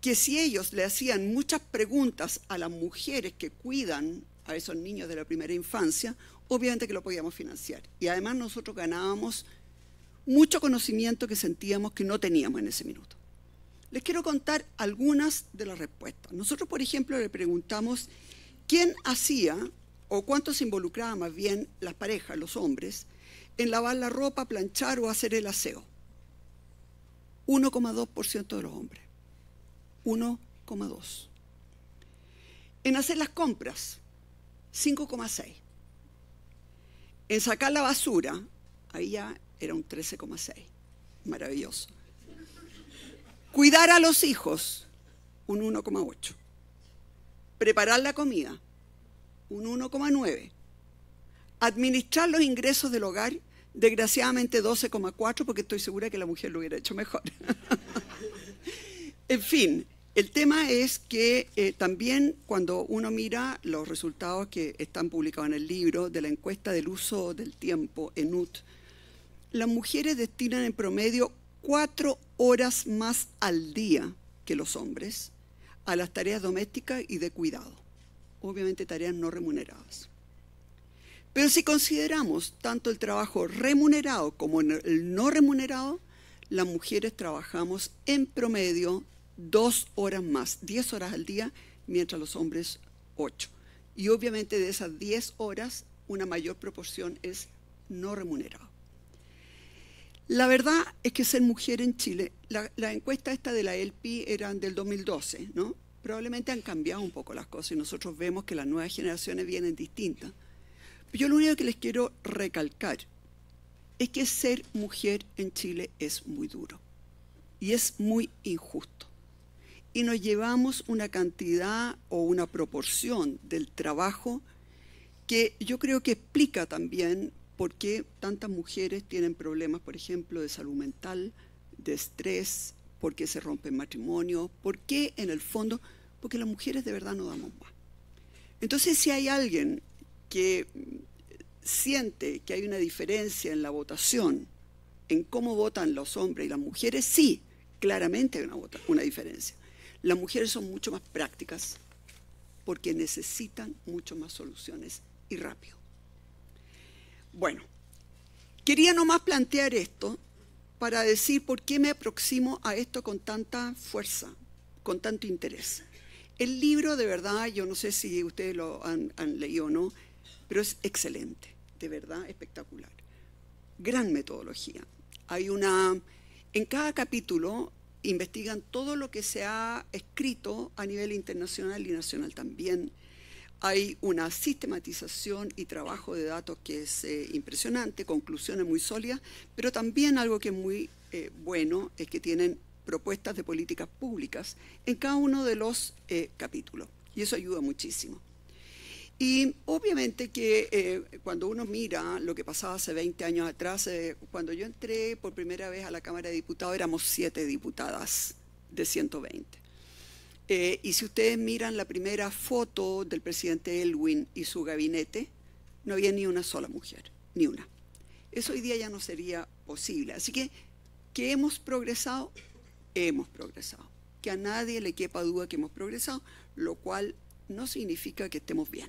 que si ellos le hacían muchas preguntas a las mujeres que cuidan a esos niños de la primera infancia, obviamente que lo podíamos financiar. Y además nosotros ganábamos mucho conocimiento que sentíamos que no teníamos en ese minuto. Les quiero contar algunas de las respuestas. Nosotros, por ejemplo, le preguntamos quién hacía o cuánto se involucraba más bien las parejas, los hombres, en lavar la ropa, planchar o hacer el aseo. 1,2% de los hombres. 1,2. En hacer las compras, 5,6. En sacar la basura, ahí ya era un 13,6. Maravilloso. Cuidar a los hijos, un 1,8. Preparar la comida, un 1,9. Administrar los ingresos del hogar, desgraciadamente 12,4, porque estoy segura que la mujer lo hubiera hecho mejor. en fin, el tema es que eh, también cuando uno mira los resultados que están publicados en el libro de la encuesta del uso del tiempo en UT, las mujeres destinan en promedio cuatro horas más al día que los hombres a las tareas domésticas y de cuidado, obviamente tareas no remuneradas. Pero si consideramos tanto el trabajo remunerado como el no remunerado, las mujeres trabajamos en promedio dos horas más, diez horas al día, mientras los hombres ocho. Y obviamente de esas diez horas, una mayor proporción es no remunerado. La verdad es que ser mujer en Chile, la, encuesta esta de la ELPI eran del 2012, ¿no? Probablemente han cambiado un poco las cosas y nosotros vemos que las nuevas generaciones vienen distintas. yo lo único que les quiero recalcar es que ser mujer en Chile es muy duro y es muy injusto y nos llevamos una cantidad o una proporción del trabajo que yo creo que explica también por qué tantas mujeres tienen problemas, por ejemplo, de salud mental, de estrés, por qué se rompen matrimonios, por qué en el fondo, porque las mujeres de verdad no damos más. Entonces, si hay alguien que siente que hay una diferencia en la votación, en cómo votan los hombres y las mujeres, sí, claramente hay una, una diferencia. Las mujeres son mucho más prácticas porque necesitan mucho más soluciones y rápido. Bueno, quería nomás plantear esto para decir por qué me aproximo a esto con tanta fuerza, con tanto interés. El libro, de verdad, yo no sé si ustedes lo han, leído o no, pero es excelente, de verdad, espectacular. Gran metodología. Hay una, en cada capítulo investigan todo lo que se ha escrito a nivel internacional y nacional también. Hay una sistematización y trabajo de datos que es eh, impresionante, conclusiones muy sólidas, pero también algo que es muy eh, bueno es que tienen propuestas de políticas públicas en cada uno de los eh, capítulos. Y eso ayuda muchísimo. Y obviamente que eh, cuando uno mira lo que pasaba hace 20 años atrás, eh, cuando yo entré por primera vez a la Cámara de Diputados éramos siete diputadas de 120. Eh, y si ustedes miran la primera foto del presidente Elwin y su gabinete, no había ni una sola mujer, ni una. Eso hoy día ya no sería posible. Así que, que hemos progresado, hemos progresado. Que a nadie le quepa duda que hemos progresado, lo cual no significa que estemos bien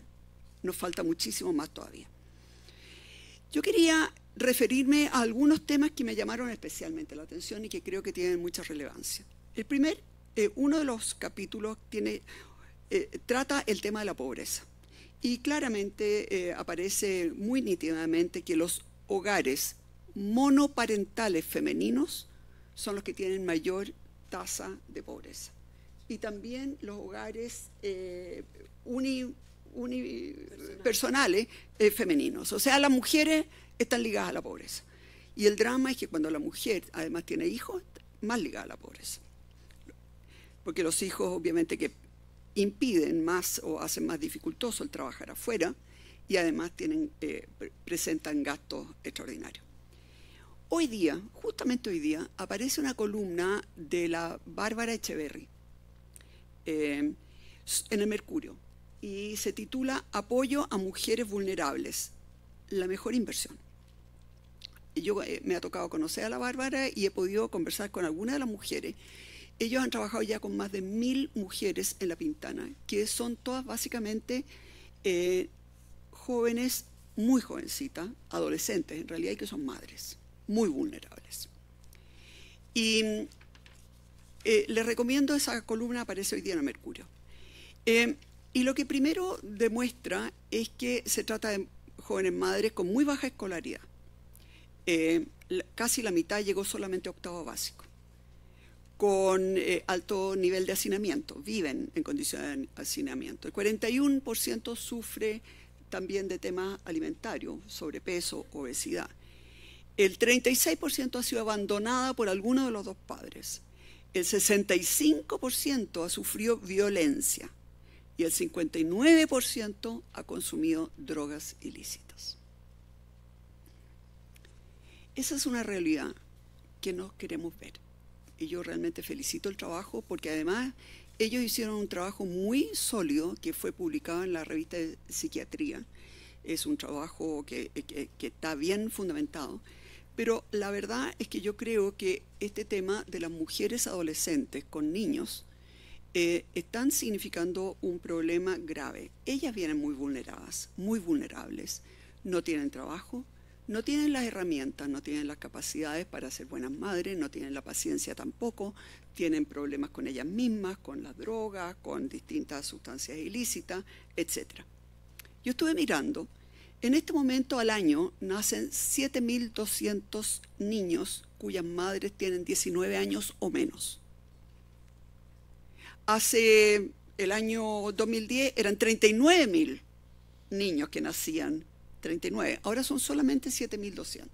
nos falta muchísimo más todavía. Yo quería referirme a algunos temas que me llamaron especialmente la atención y que creo que tienen mucha relevancia. El primer, eh, uno de los capítulos tiene, eh, trata el tema de la pobreza. Y claramente eh, aparece muy nítidamente que los hogares monoparentales femeninos son los que tienen mayor tasa de pobreza. Y también los hogares eh, personales eh, femeninos. O sea, las mujeres están ligadas a la pobreza. Y el drama es que cuando la mujer además tiene hijos, más ligada a la pobreza. Porque los hijos obviamente que impiden más o hacen más dificultoso el trabajar afuera y además tienen, eh, presentan gastos extraordinarios. Hoy día, justamente hoy día, aparece una columna de la Bárbara Echeverry eh, en el Mercurio y se titula Apoyo a mujeres vulnerables, la mejor inversión. Yo eh, me ha tocado conocer a la Bárbara y he podido conversar con algunas de las mujeres. Ellos han trabajado ya con más de mil mujeres en La Pintana, que son todas básicamente eh, jóvenes, muy jovencitas, adolescentes en realidad, y que son madres, muy vulnerables. Y eh, les recomiendo esa columna, aparece hoy día en Mercurio. Y lo que primero demuestra es que se trata de jóvenes madres con muy baja escolaridad. Eh, casi la mitad llegó solamente a octavo básico, con eh, alto nivel de hacinamiento, viven en condiciones de hacinamiento. El 41% sufre también de temas alimentarios, sobrepeso, obesidad. El 36% ha sido abandonada por alguno de los dos padres. El 65% ha sufrido violencia y el 59% ha consumido drogas ilícitas. Esa es una realidad que no queremos ver. Y yo realmente felicito el trabajo porque además ellos hicieron un trabajo muy sólido que fue publicado en la revista de psiquiatría. Es un trabajo que, que está bien fundamentado. Pero la verdad es que yo creo que este tema de las mujeres adolescentes con niños eh, están significando un problema grave. Ellas vienen muy vulneradas, muy vulnerables. No tienen trabajo, no tienen las herramientas, no tienen las capacidades para ser buenas madres, no tienen la paciencia tampoco, tienen problemas con ellas mismas, con las drogas, con distintas sustancias ilícitas, etc. Yo estuve mirando, en este momento al año nacen 7.200 niños cuyas madres tienen 19 años o menos. Hace el año 2010 eran 39 mil niños que nacían, 39. Ahora son solamente 7.200.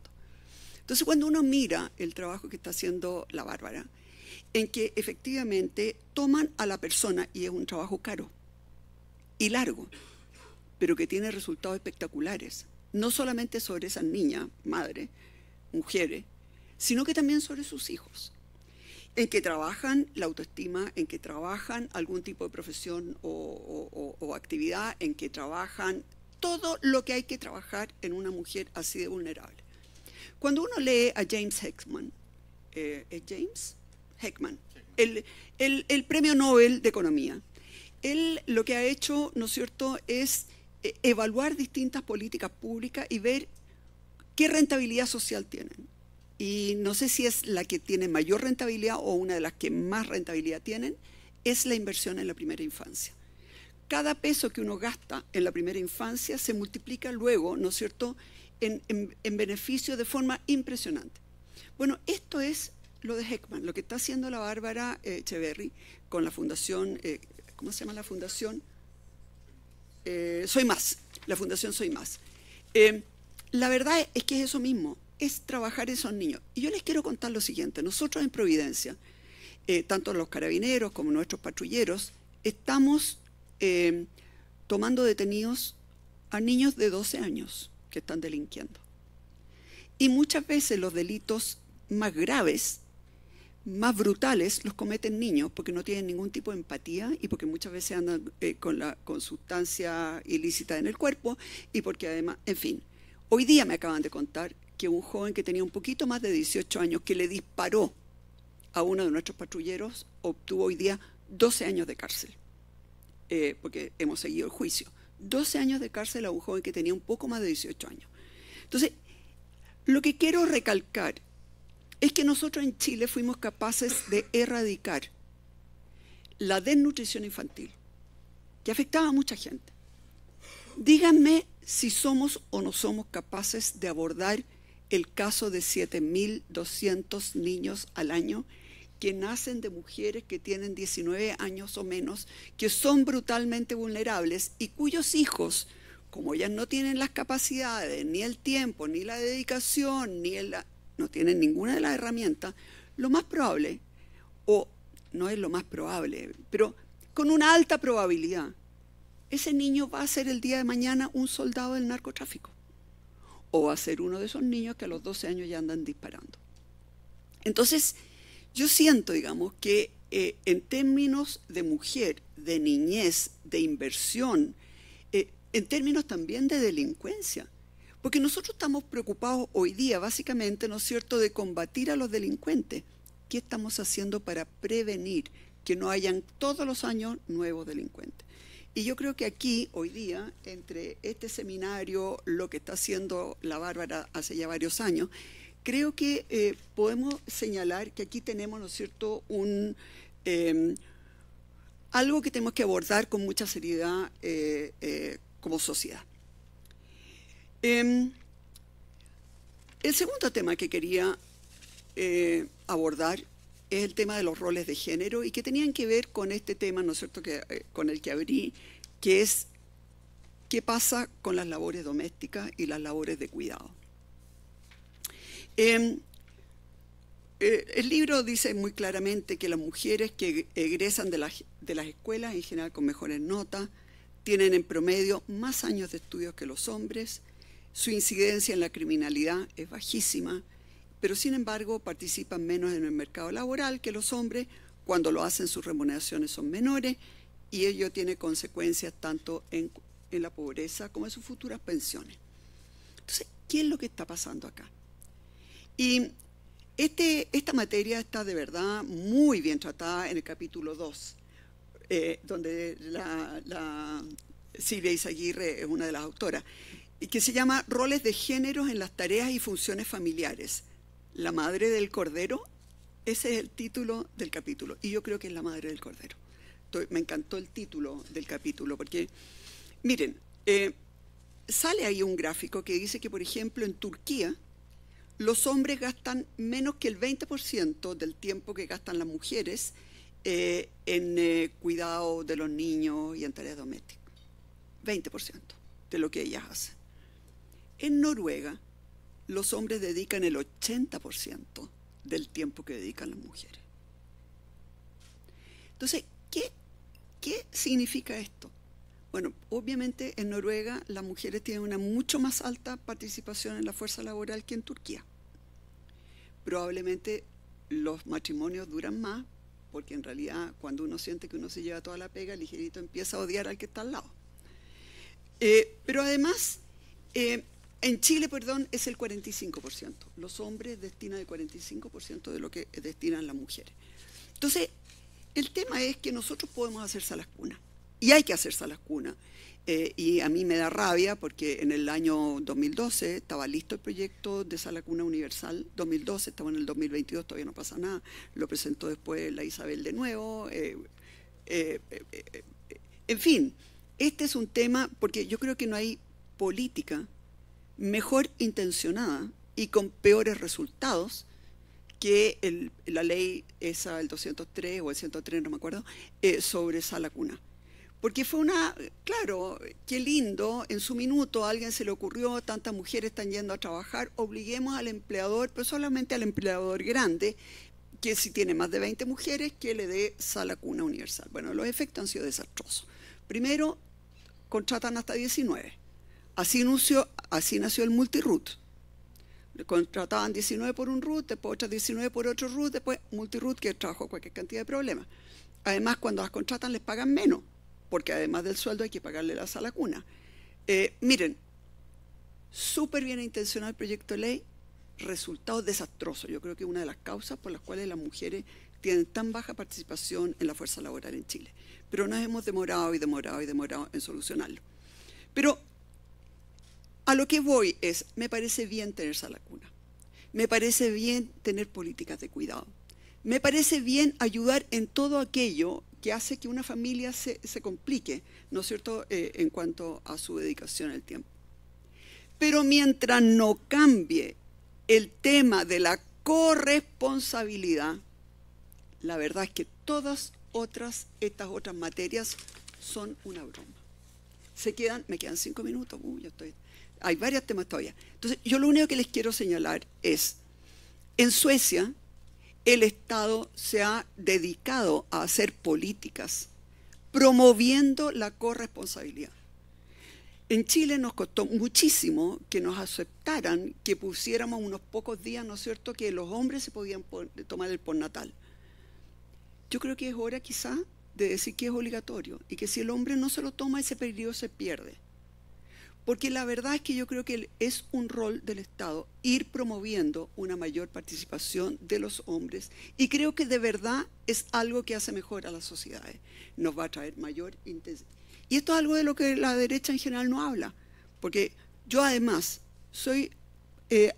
Entonces, cuando uno mira el trabajo que está haciendo la Bárbara, en que efectivamente toman a la persona, y es un trabajo caro y largo, pero que tiene resultados espectaculares, no solamente sobre esas niñas, madre, mujeres, sino que también sobre sus hijos en que trabajan la autoestima, en que trabajan algún tipo de profesión o, actividad, en que trabajan todo lo que hay que trabajar en una mujer así de vulnerable. Cuando uno lee a James Heckman, eh, James? Heckman, el, premio Nobel de Economía, él lo que ha hecho, ¿no es cierto?, es eh, evaluar distintas políticas públicas y ver qué rentabilidad social tienen y no sé si es la que tiene mayor rentabilidad o una de las que más rentabilidad tienen, es la inversión en la primera infancia. Cada peso que uno gasta en la primera infancia se multiplica luego, ¿no es cierto?, en, beneficio de forma impresionante. Bueno, esto es lo de Heckman, lo que está haciendo la Bárbara eh, Echeverry con la fundación, eh, ¿cómo se llama la fundación? Eh, Soy Más, la fundación Soy Más. la verdad es que es eso mismo, es trabajar esos niños. Y yo les quiero contar lo siguiente, nosotros en Providencia, eh, tanto los carabineros como nuestros patrulleros, estamos eh, tomando detenidos a niños de 12 años que están delinquiendo. Y muchas veces los delitos más graves, más brutales, los cometen niños porque no tienen ningún tipo de empatía y porque muchas veces andan eh, con, la, con sustancia ilícita en el cuerpo y porque además, en fin, hoy día me acaban de contar que un joven que tenía un poquito más de 18 años, que le disparó a uno de nuestros patrulleros, obtuvo hoy día 12 años de cárcel, eh, porque hemos seguido el juicio. 12 años de cárcel a un joven que tenía un poco más de 18 años. Entonces, lo que quiero recalcar es que nosotros en Chile fuimos capaces de erradicar la desnutrición infantil, que afectaba a mucha gente. Díganme si somos o no somos capaces de abordar el caso de 7.200 niños al año que nacen de mujeres que tienen 19 años o menos, que son brutalmente vulnerables y cuyos hijos, como ellas no tienen las capacidades, ni el tiempo, ni la dedicación, ni el, no tienen ninguna de las herramientas, lo más probable, o no es lo más probable, pero con una alta probabilidad, ese niño va a ser el día de mañana un soldado del narcotráfico o a ser uno de esos niños que a los 12 años ya andan disparando. Entonces, yo siento, digamos, que eh, en términos de mujer, de niñez, de inversión, eh, en términos también de delincuencia, porque nosotros estamos preocupados hoy día, básicamente, ¿no es cierto?, de combatir a los delincuentes. ¿Qué estamos haciendo para prevenir que no hayan todos los años nuevos delincuentes? Y yo creo que aquí, hoy día, entre este seminario, lo que está haciendo la Bárbara hace ya varios años, creo que eh, podemos señalar que aquí tenemos, ¿no es cierto?, un, em, algo que tenemos que abordar con mucha seriedad eh, eh, como sociedad. Em, el segundo tema que quería abordar es el tema de los roles de género y que tenían que ver con este tema, ¿no es cierto?, que, eh, con el que abrí, que es qué pasa con las labores domésticas y las labores de cuidado. Em, eh, el libro dice muy claramente que las mujeres que egresan de las, de las escuelas, en general con mejores notas, tienen en promedio más años de estudios que los hombres, su incidencia en la criminalidad es bajísima, pero sin embargo participan menos en el mercado laboral que los hombres. Cuando lo hacen sus remuneraciones son menores y ello tiene consecuencias tanto en, la pobreza como en sus futuras pensiones. Entonces, ¿qué es lo que está pasando acá? Y este, esta materia está de verdad muy bien tratada en el capítulo 2, eh, donde la, Silvia Isaguirre es una de las autoras, y que se llama Roles de géneros en las tareas y funciones familiares, la Madre del Cordero, ese es el título del capítulo, y yo creo que es la Madre del Cordero. me encantó el título del capítulo, porque, miren, eh, sale ahí un gráfico que dice que, por ejemplo, en Turquía, los hombres gastan menos que el 20% del tiempo que gastan las mujeres eh, en eh, cuidado de los niños y en tareas domésticas. 20% de lo que ellas hacen. En Noruega, los hombres dedican el 80% del tiempo que dedican las mujeres. Entonces, ¿qué, significa esto? Bueno, obviamente en Noruega las mujeres tienen una mucho más alta participación en la fuerza laboral que en Turquía. Probablemente los matrimonios duran más, porque en realidad cuando uno siente que uno se lleva toda la pega, el ligerito empieza a odiar al que está al lado. Eh, pero además, eh, en Chile, perdón, es el 45%. Los hombres destinan el 45% de lo que destinan las mujeres. Entonces, el tema es que nosotros podemos hacer Salas cunas. Y hay que hacer Salas cunas. Eh, y a mí me da rabia porque en el año 2012 estaba listo el proyecto de Sala Cuna Universal, 2012, estaba en el 2022, todavía no pasa nada, lo presentó después la Isabel de nuevo, eh, eh, en fin, este es un tema, porque yo creo que no hay política mejor intencionada y con peores resultados que la ley esa, el 203 o el 103, no me acuerdo, eh, sobre esa cuna. Porque fue una, claro, qué lindo, en su minuto alguien se le ocurrió, tantas mujeres están yendo a trabajar, obliguemos al empleador, pero solamente al empleador grande, que si tiene más de 20 mujeres, que le dé sala cuna universal. Bueno, los efectos han sido desastrosos. Primero, contratan hasta 19 Así, así nació el multiroot. Contrataban 19 por un root, después otras 19 por otro root, después multiroot que trajo cualquier cantidad de problemas. Además, cuando las contratan les pagan menos, porque además del sueldo hay que pagarle la cuna. Eh, miren, súper bien intencionado el proyecto de ley, resultados desastrosos. Yo creo que una de las causas por las cuales las mujeres tienen tan baja participación en la fuerza laboral en Chile. Pero nos hemos demorado y demorado y demorado en solucionarlo. Pero a lo que voy es, me parece bien tener esa cuna, me parece bien tener políticas de cuidado, me parece bien ayudar en todo aquello que hace que una familia se, complique, ¿no es cierto?, eh, en cuanto a su dedicación al tiempo. Pero mientras no cambie el tema de la corresponsabilidad, la verdad es que todas otras, estas otras materias son una broma. Se quedan, me quedan cinco minutos, uy, ya estoy hay varias temas todavía. Entonces, yo lo único que les quiero señalar es, en Suecia, el Estado se ha dedicado a hacer políticas promoviendo la corresponsabilidad. En Chile nos costó muchísimo que nos aceptaran que pusiéramos unos pocos días, ¿no es cierto?, que los hombres se podían tomar el postnatal. Yo creo que es hora quizá de decir que es obligatorio y que si el hombre no se lo toma, ese periodo se pierde porque la verdad es que yo creo que es un rol del Estado ir promoviendo una mayor participación de los hombres y creo que de verdad es algo que hace mejor a las sociedades, nos va a traer mayor intensidad. Y esto es algo de lo que la derecha en general no habla, porque yo además soy, eh,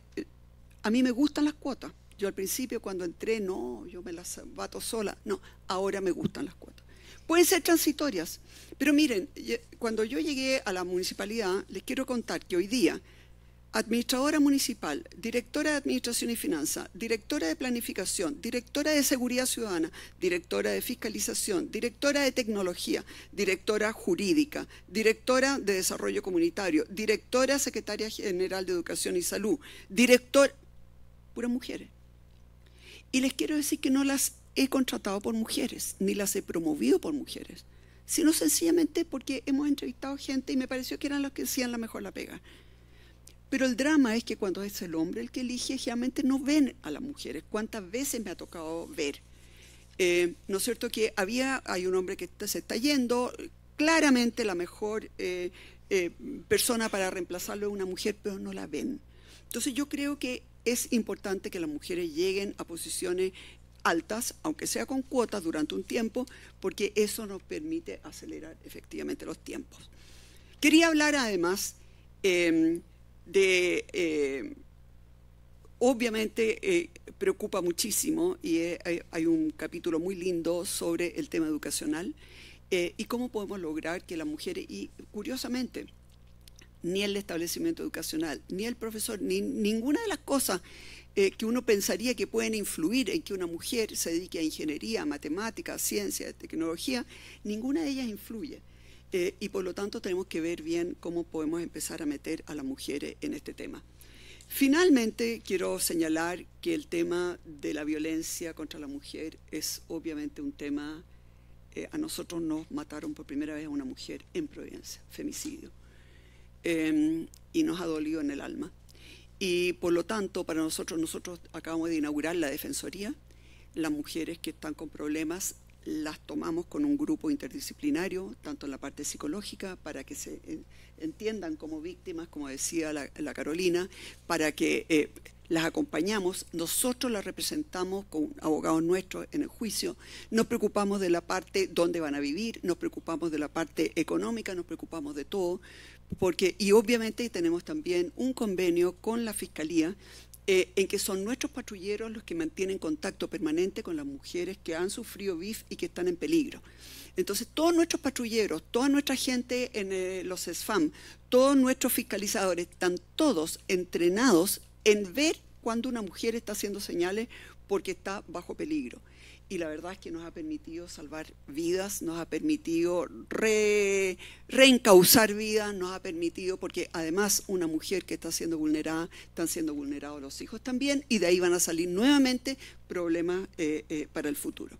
a mí me gustan las cuotas, yo al principio cuando entré, no, yo me las bato sola, no, ahora me gustan las cuotas. Pueden ser transitorias, pero miren, cuando yo llegué a la municipalidad, les quiero contar que hoy día, administradora municipal, directora de Administración y Finanzas, directora de Planificación, directora de Seguridad Ciudadana, directora de Fiscalización, directora de Tecnología, directora jurídica, directora de Desarrollo Comunitario, directora secretaria general de Educación y Salud, director... puras mujeres. Y les quiero decir que no las he contratado por mujeres, ni las he promovido por mujeres, sino sencillamente porque hemos entrevistado gente y me pareció que eran los que hacían la mejor la pega. Pero el drama es que cuando es el hombre el que elige, generalmente no ven a las mujeres. ¿Cuántas veces me ha tocado ver? Eh, ¿No es cierto que había, hay un hombre que se está yendo, claramente la mejor eh, eh, persona para reemplazarlo es una mujer, pero no la ven. Entonces yo creo que es importante que las mujeres lleguen a posiciones altas, aunque sea con cuotas, durante un tiempo, porque eso nos permite acelerar efectivamente los tiempos. Quería hablar además em, de, em, obviamente eh, preocupa muchísimo y eh, hay un capítulo muy lindo sobre el tema educacional eh, y cómo podemos lograr que las mujeres, y curiosamente, ni el establecimiento educacional, ni el profesor, ni ninguna de las cosas eh, que uno pensaría que pueden influir en que una mujer se dedique a ingeniería, a matemáticas, a ciencia, a tecnología, ninguna de ellas influye. Eh, y por lo tanto tenemos que ver bien cómo podemos empezar a meter a las mujeres en este tema. Finalmente, quiero señalar que el tema de la violencia contra la mujer es obviamente un tema, eh, a nosotros nos mataron por primera vez a una mujer en Providencia, femicidio, em, y nos ha dolido en el alma. Y por lo tanto, para nosotros, nosotros acabamos de inaugurar la Defensoría. Las mujeres que están con problemas las tomamos con un grupo interdisciplinario, tanto en la parte psicológica, para que se eh, entiendan como víctimas, como decía la, Carolina, para que eh, las acompañamos, nosotros las representamos con abogados nuestros en el juicio, nos preocupamos de la parte donde van a vivir, nos preocupamos de la parte económica, nos preocupamos de todo, porque, y obviamente tenemos también un convenio con la Fiscalía eh, en que son nuestros patrulleros los que mantienen contacto permanente con las mujeres que han sufrido BIF y que están en peligro. Entonces, todos nuestros patrulleros, toda nuestra gente en eh, los SFAM, todos nuestros fiscalizadores, están todos entrenados en ver cuando una mujer está haciendo señales porque está bajo peligro y la verdad es que nos ha permitido salvar vidas, nos ha permitido reencauzar vidas, nos ha permitido, porque además una mujer que está siendo vulnerada, están siendo vulnerados los hijos también, y de ahí van a salir nuevamente problemas eh, eh, para el futuro.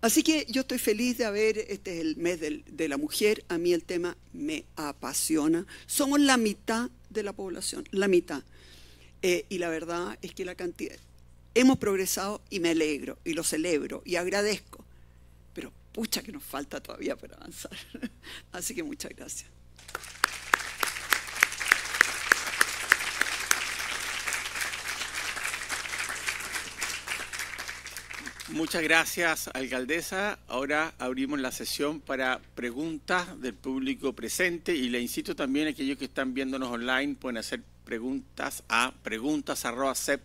Así que yo estoy feliz de haber, este es el mes de la mujer, a mí el tema me apasiona. Somos la mitad de la población, la mitad. Eh, y la verdad es que la cantidad, hemos progresado y me alegro y lo celebro y agradezco. Pero pucha que nos falta todavía para avanzar. Así que muchas gracias. Muchas gracias, alcaldesa. Ahora abrimos la sesión para preguntas del público presente y le incito también a aquellos que están viéndonos online, pueden hacer preguntas a preguntas.cep.com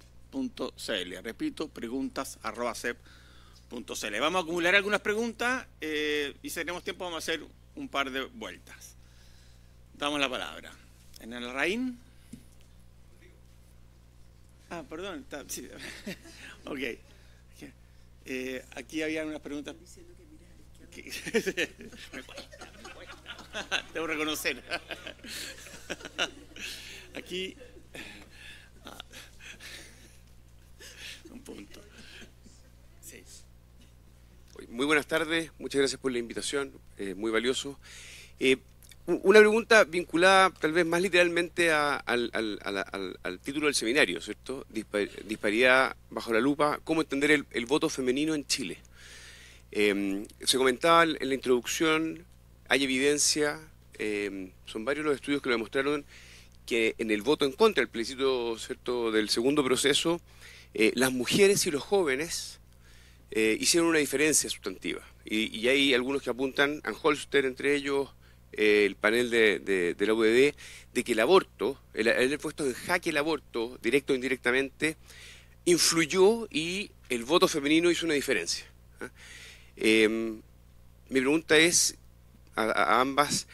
Repito, preguntas.cl. Vamos a acumular algunas preguntas eh, y si tenemos tiempo vamos a hacer un par de vueltas. Damos la palabra. En el RAIN? Ah, perdón. ok. Eh, aquí había unas preguntas. me cuesta, me cuesta. Debo reconocer. aquí. muy buenas tardes, muchas gracias por la invitación, eh, muy valioso. Eh, una pregunta vinculada tal vez más literalmente al, título del seminario, ¿cierto? disparidad bajo la lupa, ¿cómo entender el, voto femenino en Chile? Em, se comentaba en la introducción, hay evidencia, em, son varios los estudios que lo demostraron, que en el voto en contra del plebiscito ¿cierto? del segundo proceso, eh, las mujeres y los jóvenes eh, hicieron una diferencia sustantiva. Y, hay algunos que apuntan, a Holster entre ellos, eh, el panel de, la UDD, de que el aborto, el puesto en jaque el aborto, directo o indirectamente, influyó y el voto femenino hizo una diferencia. ¿ah? Em, mi pregunta es a, ambas,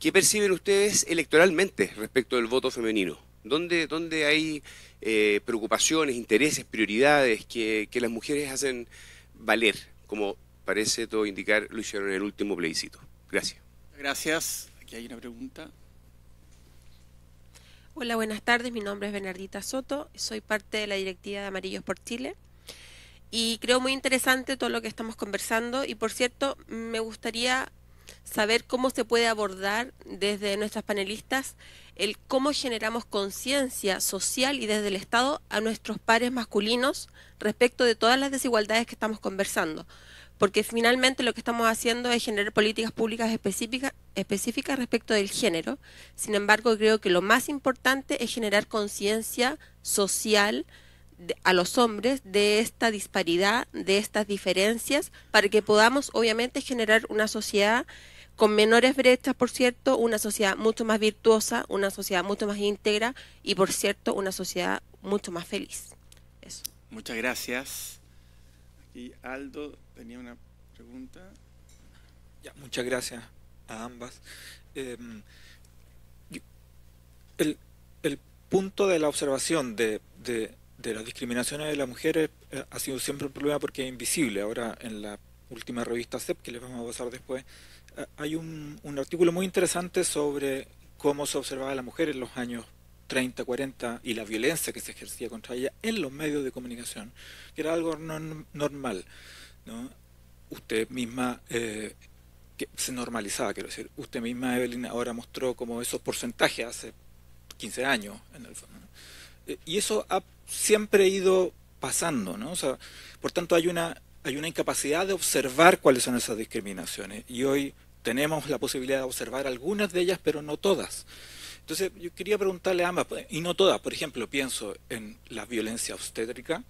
¿qué perciben ustedes electoralmente respecto del voto femenino? ¿Dónde, dónde hay eh, preocupaciones, intereses, prioridades que, que las mujeres hacen valer, como parece todo indicar, lo hicieron en el último plebiscito. Gracias. Gracias. Aquí hay una pregunta. Hola, buenas tardes. Mi nombre es Bernardita Soto. Soy parte de la directiva de Amarillos por Chile. Y creo muy interesante todo lo que estamos conversando. Y por cierto, me gustaría saber cómo se puede abordar desde nuestras panelistas el cómo generamos conciencia social y desde el Estado a nuestros pares masculinos respecto de todas las desigualdades que estamos conversando. Porque finalmente lo que estamos haciendo es generar políticas públicas específicas, específicas respecto del género. Sin embargo, creo que lo más importante es generar conciencia social a los hombres de esta disparidad, de estas diferencias, para que podamos obviamente generar una sociedad con menores brechas, por cierto, una sociedad mucho más virtuosa, una sociedad mucho más íntegra y, por cierto, una sociedad mucho más feliz. Eso. Muchas gracias. Aquí Aldo tenía una pregunta. muchas gracias a ambas. Em, el, punto de la observación de, las discriminaciones de las mujeres eh, ha sido siempre un problema porque es invisible. Ahora en la última revista CEP, que les vamos a pasar después, hay un, un, artículo muy interesante sobre cómo se observaba a la mujer en los años 30, 40 y la violencia que se ejercía contra ella en los medios de comunicación, que era algo no, normal. ¿no? Usted misma, eh, que se normalizaba, quiero decir, usted misma, Evelyn, ahora mostró como esos porcentajes hace 15 años, en el fondo. Eh, y eso ha siempre ido pasando, ¿no? O sea, por tanto, hay una, hay una incapacidad de observar cuáles son esas discriminaciones. Y hoy tenemos la posibilidad de observar algunas de ellas, pero no todas. Entonces, yo quería preguntarle a ambas, y no todas, por ejemplo, pienso en la violencia obstétrica,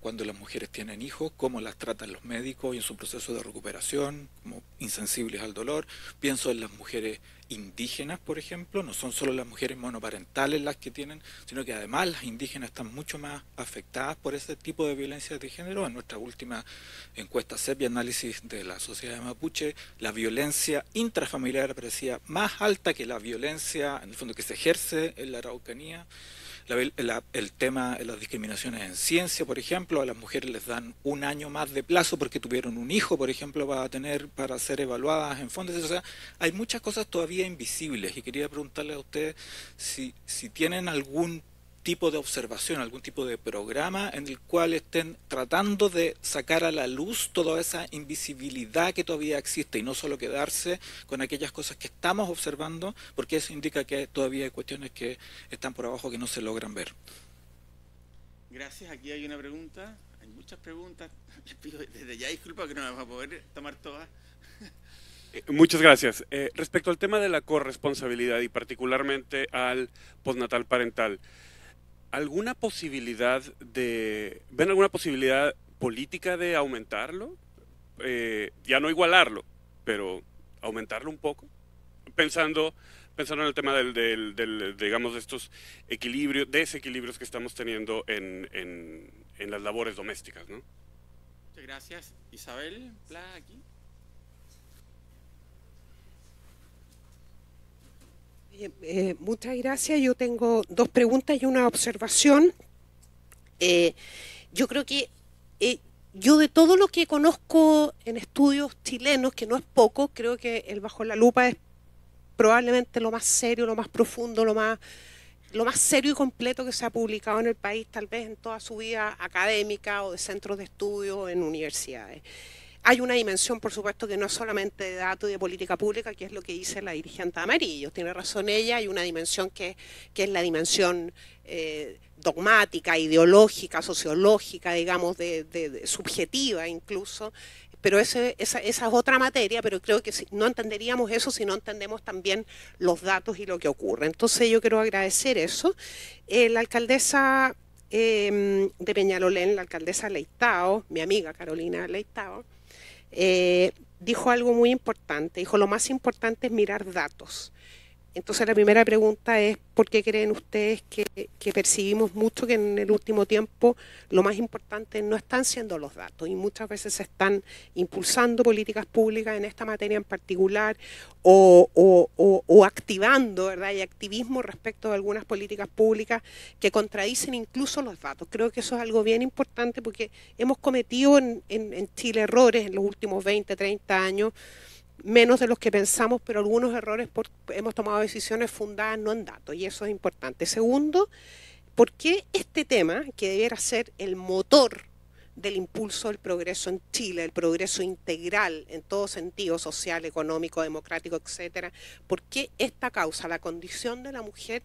cuando las mujeres tienen hijos, cómo las tratan los médicos y en su proceso de recuperación, como insensibles al dolor. Pienso en las mujeres indígenas, por ejemplo, no son solo las mujeres monoparentales las que tienen, sino que además las indígenas están mucho más afectadas por ese tipo de violencia de género. En nuestra última encuesta CEP y análisis de la sociedad de mapuche, la violencia intrafamiliar parecía más alta que la violencia, en el fondo, que se ejerce en la Araucanía el tema de las discriminaciones en ciencia, por ejemplo, a las mujeres les dan un año más de plazo porque tuvieron un hijo, por ejemplo, para tener, para ser evaluadas en fondos. O sea, hay muchas cosas todavía invisibles y quería preguntarle a ustedes si, si tienen algún tipo de observación, algún tipo de programa en el cual estén tratando de sacar a la luz toda esa invisibilidad que todavía existe y no solo quedarse con aquellas cosas que estamos observando, porque eso indica que todavía hay cuestiones que están por abajo que no se logran ver. Gracias, aquí hay una pregunta, hay muchas preguntas, desde ya disculpa que no vamos a poder tomar todas. Eh, muchas gracias. Eh, respecto al tema de la corresponsabilidad y particularmente al postnatal parental, alguna posibilidad de. ¿Ven alguna posibilidad política de aumentarlo? Eh, ya no igualarlo, pero aumentarlo un poco. Pensando, pensando en el tema del, del, digamos, de estos equilibrios, desequilibrios que estamos teniendo en, en, en las labores domésticas, ¿no? Muchas gracias. Isabel, aquí. Eh, muchas gracias. Yo tengo dos preguntas y una observación. Eh, yo creo que eh, yo de todo lo que conozco en estudios chilenos, que no es poco, creo que el bajo la lupa es probablemente lo más serio, lo más profundo, lo más lo más serio y completo que se ha publicado en el país, tal vez en toda su vida académica o de centros de estudio en universidades. Hay una dimensión, por supuesto, que no es solamente de datos y de política pública, que es lo que dice la dirigente Amarillo. Tiene razón ella, hay una dimensión que, es la dimensión eh, dogmática, ideológica, sociológica, digamos, de, subjetiva incluso, pero esa, es otra materia, pero creo que si, no entenderíamos eso si no entendemos también los datos y lo que ocurre. Entonces yo quiero agradecer eso. Eh, la alcaldesa eh, de Peñalolén, la alcaldesa Leitao, mi amiga Carolina Leitao, eh, dijo algo muy importante. Dijo, lo más importante es mirar datos. Entonces la primera pregunta es, ¿por qué creen ustedes que, percibimos mucho que en el último tiempo lo más importante no están siendo los datos y muchas veces se están impulsando políticas públicas en esta materia en particular o, activando, ¿verdad? Y activismo respecto de algunas políticas públicas que contradicen incluso los datos. Creo que eso es algo bien importante porque hemos cometido en, en Chile errores en los últimos 20, 30 años menos de los que pensamos, pero algunos errores hemos tomado decisiones fundadas no en datos y eso es importante. Segundo, ¿por qué este tema, que debiera ser el motor del impulso del progreso en Chile, el progreso integral en todo sentido, social, económico, democrático, etcétera, ¿por qué esta causa, la condición de la mujer,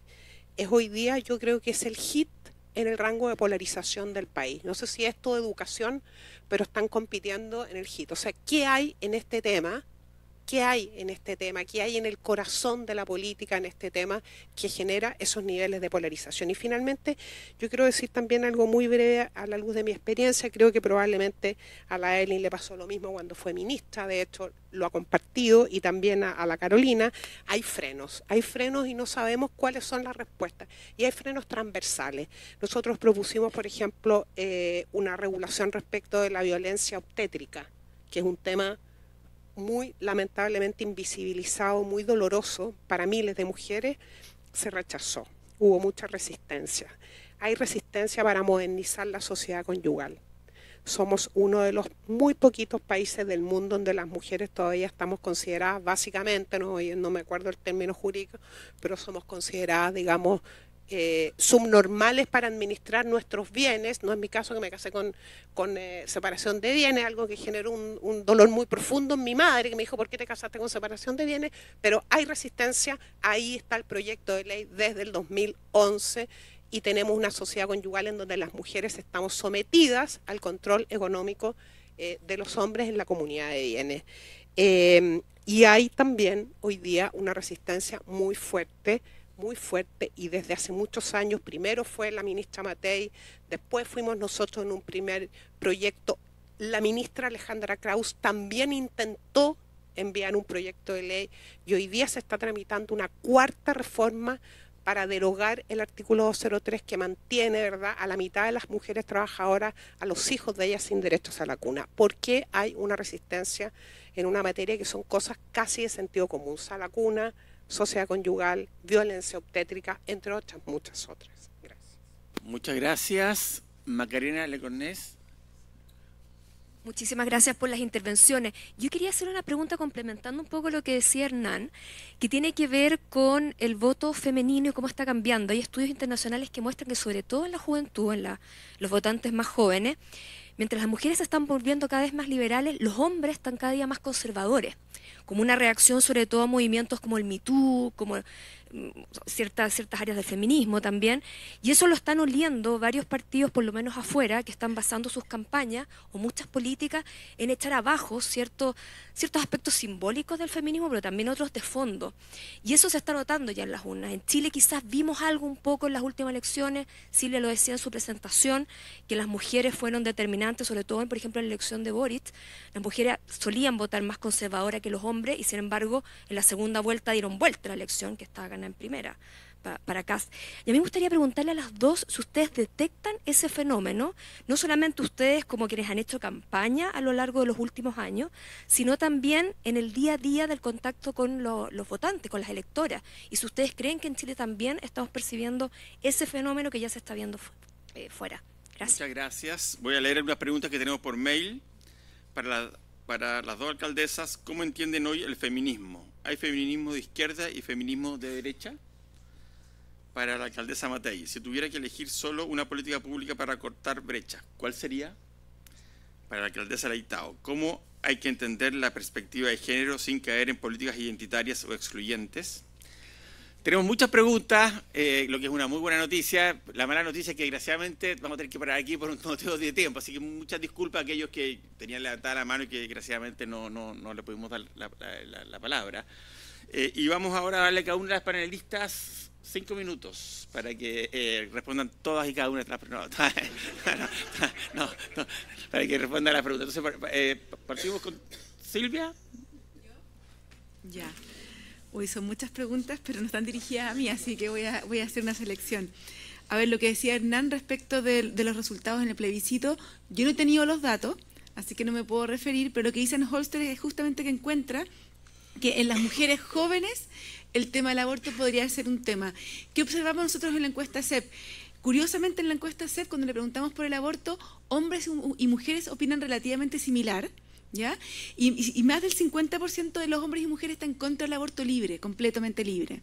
es hoy día, yo creo que es el hit en el rango de polarización del país. No sé si es todo educación, pero están compitiendo en el hit. O sea, ¿qué hay en este tema qué hay en este tema, qué hay en el corazón de la política en este tema que genera esos niveles de polarización. Y finalmente, yo quiero decir también algo muy breve a la luz de mi experiencia. Creo que probablemente a la Evelyn le pasó lo mismo cuando fue ministra, de hecho lo ha compartido, y también a, la Carolina. Hay frenos, hay frenos y no sabemos cuáles son las respuestas. Y hay frenos transversales. Nosotros propusimos, por ejemplo, eh, una regulación respecto de la violencia obstétrica que es un tema muy lamentablemente invisibilizado, muy doloroso para miles de mujeres, se rechazó. Hubo mucha resistencia. Hay resistencia para modernizar la sociedad conyugal. Somos uno de los muy poquitos países del mundo donde las mujeres todavía estamos consideradas, básicamente, no, no me acuerdo el término jurídico, pero somos consideradas, digamos, eh, subnormales para administrar nuestros bienes. No es mi caso que me casé con, eh, separación de bienes, algo que generó un, dolor muy profundo en mi madre, que me dijo, ¿por qué te casaste con separación de bienes? Pero hay resistencia, ahí está el proyecto de ley desde el 2011 y tenemos una sociedad conyugal en donde las mujeres estamos sometidas al control económico eh, de los hombres en la comunidad de bienes. y hay también hoy día una resistencia muy fuerte muy fuerte y desde hace muchos años, primero fue la ministra Matei, después fuimos nosotros en un primer proyecto, la ministra Alejandra Kraus también intentó enviar un proyecto de ley y hoy día se está tramitando una cuarta reforma para derogar el artículo 203 que mantiene ¿verdad? a la mitad de las mujeres trabajadoras, a los hijos de ellas sin derechos a la cuna. ¿Por qué hay una resistencia en una materia que son cosas casi de sentido común? A cuna, sociedad conyugal, violencia obstétrica, entre otras muchas otras. Gracias. Muchas gracias, Macarena Lecornés. Muchísimas gracias por las intervenciones. Yo quería hacer una pregunta complementando un poco lo que decía Hernán, que tiene que ver con el voto femenino y cómo está cambiando. Hay estudios internacionales que muestran que sobre todo en la juventud, en los votantes más jóvenes, mientras las mujeres se están volviendo cada vez más liberales, los hombres están cada día más conservadores como una reacción sobre todo a movimientos como el Me como ciertas, ciertas áreas del feminismo también, y eso lo están oliendo varios partidos, por lo menos afuera, que están basando sus campañas o muchas políticas en echar abajo ciertos ciertos aspectos simbólicos del feminismo, pero también otros de fondo. Y eso se está notando ya en las urnas. En Chile quizás vimos algo un poco en las últimas elecciones, Silvia lo decía en su presentación, que las mujeres fueron determinantes, sobre todo, en, por ejemplo, la elección de Boric, las mujeres solían votar más conservadora que los hombres y, sin embargo, en la segunda vuelta dieron vuelta la elección que estaba ganando en primera para, para Y a mí me gustaría preguntarle a las dos si ustedes detectan ese fenómeno, no solamente ustedes como quienes han hecho campaña a lo largo de los últimos años, sino también en el día a día del contacto con los votantes, con las electoras, y si ustedes creen que en Chile también estamos percibiendo ese fenómeno que ya se está viendo eh, fuera. Gracias. Muchas gracias. Voy a leer algunas preguntas que tenemos por mail para la para las dos alcaldesas, ¿cómo entienden hoy el feminismo? ¿Hay feminismo de izquierda y feminismo de derecha? Para la alcaldesa Matei, si tuviera que elegir solo una política pública para cortar brechas, ¿cuál sería? Para la alcaldesa Leitao, ¿cómo hay que entender la perspectiva de género sin caer en políticas identitarias o excluyentes? Tenemos muchas preguntas, eh, lo que es una muy buena noticia. La mala noticia es que desgraciadamente vamos a tener que parar aquí por un motivo de tiempo, así que muchas disculpas a aquellos que tenían levantada la mano y que desgraciadamente no, no, no le pudimos dar la, palabra. Eh, y vamos ahora a darle a cada una de las panelistas cinco minutos para que eh, respondan todas y cada una de las preguntas. No, para que respondan las preguntas. Entonces, partimos con Silvia. ¿Yo? Ya. Hoy son muchas preguntas, pero no están dirigidas a mí, así que voy a, hacer una selección. A ver, lo que decía Hernán respecto de, los resultados en el plebiscito, yo no he tenido los datos, así que no me puedo referir, pero lo que dicen Holster es justamente que encuentra que en las mujeres jóvenes el tema del aborto podría ser un tema. ¿Qué observamos nosotros en la encuesta CEP? Curiosamente en la encuesta CEP, cuando le preguntamos por el aborto, hombres y mujeres opinan relativamente similar, y, más del 50% de los hombres y mujeres están contra el aborto libre, completamente libre.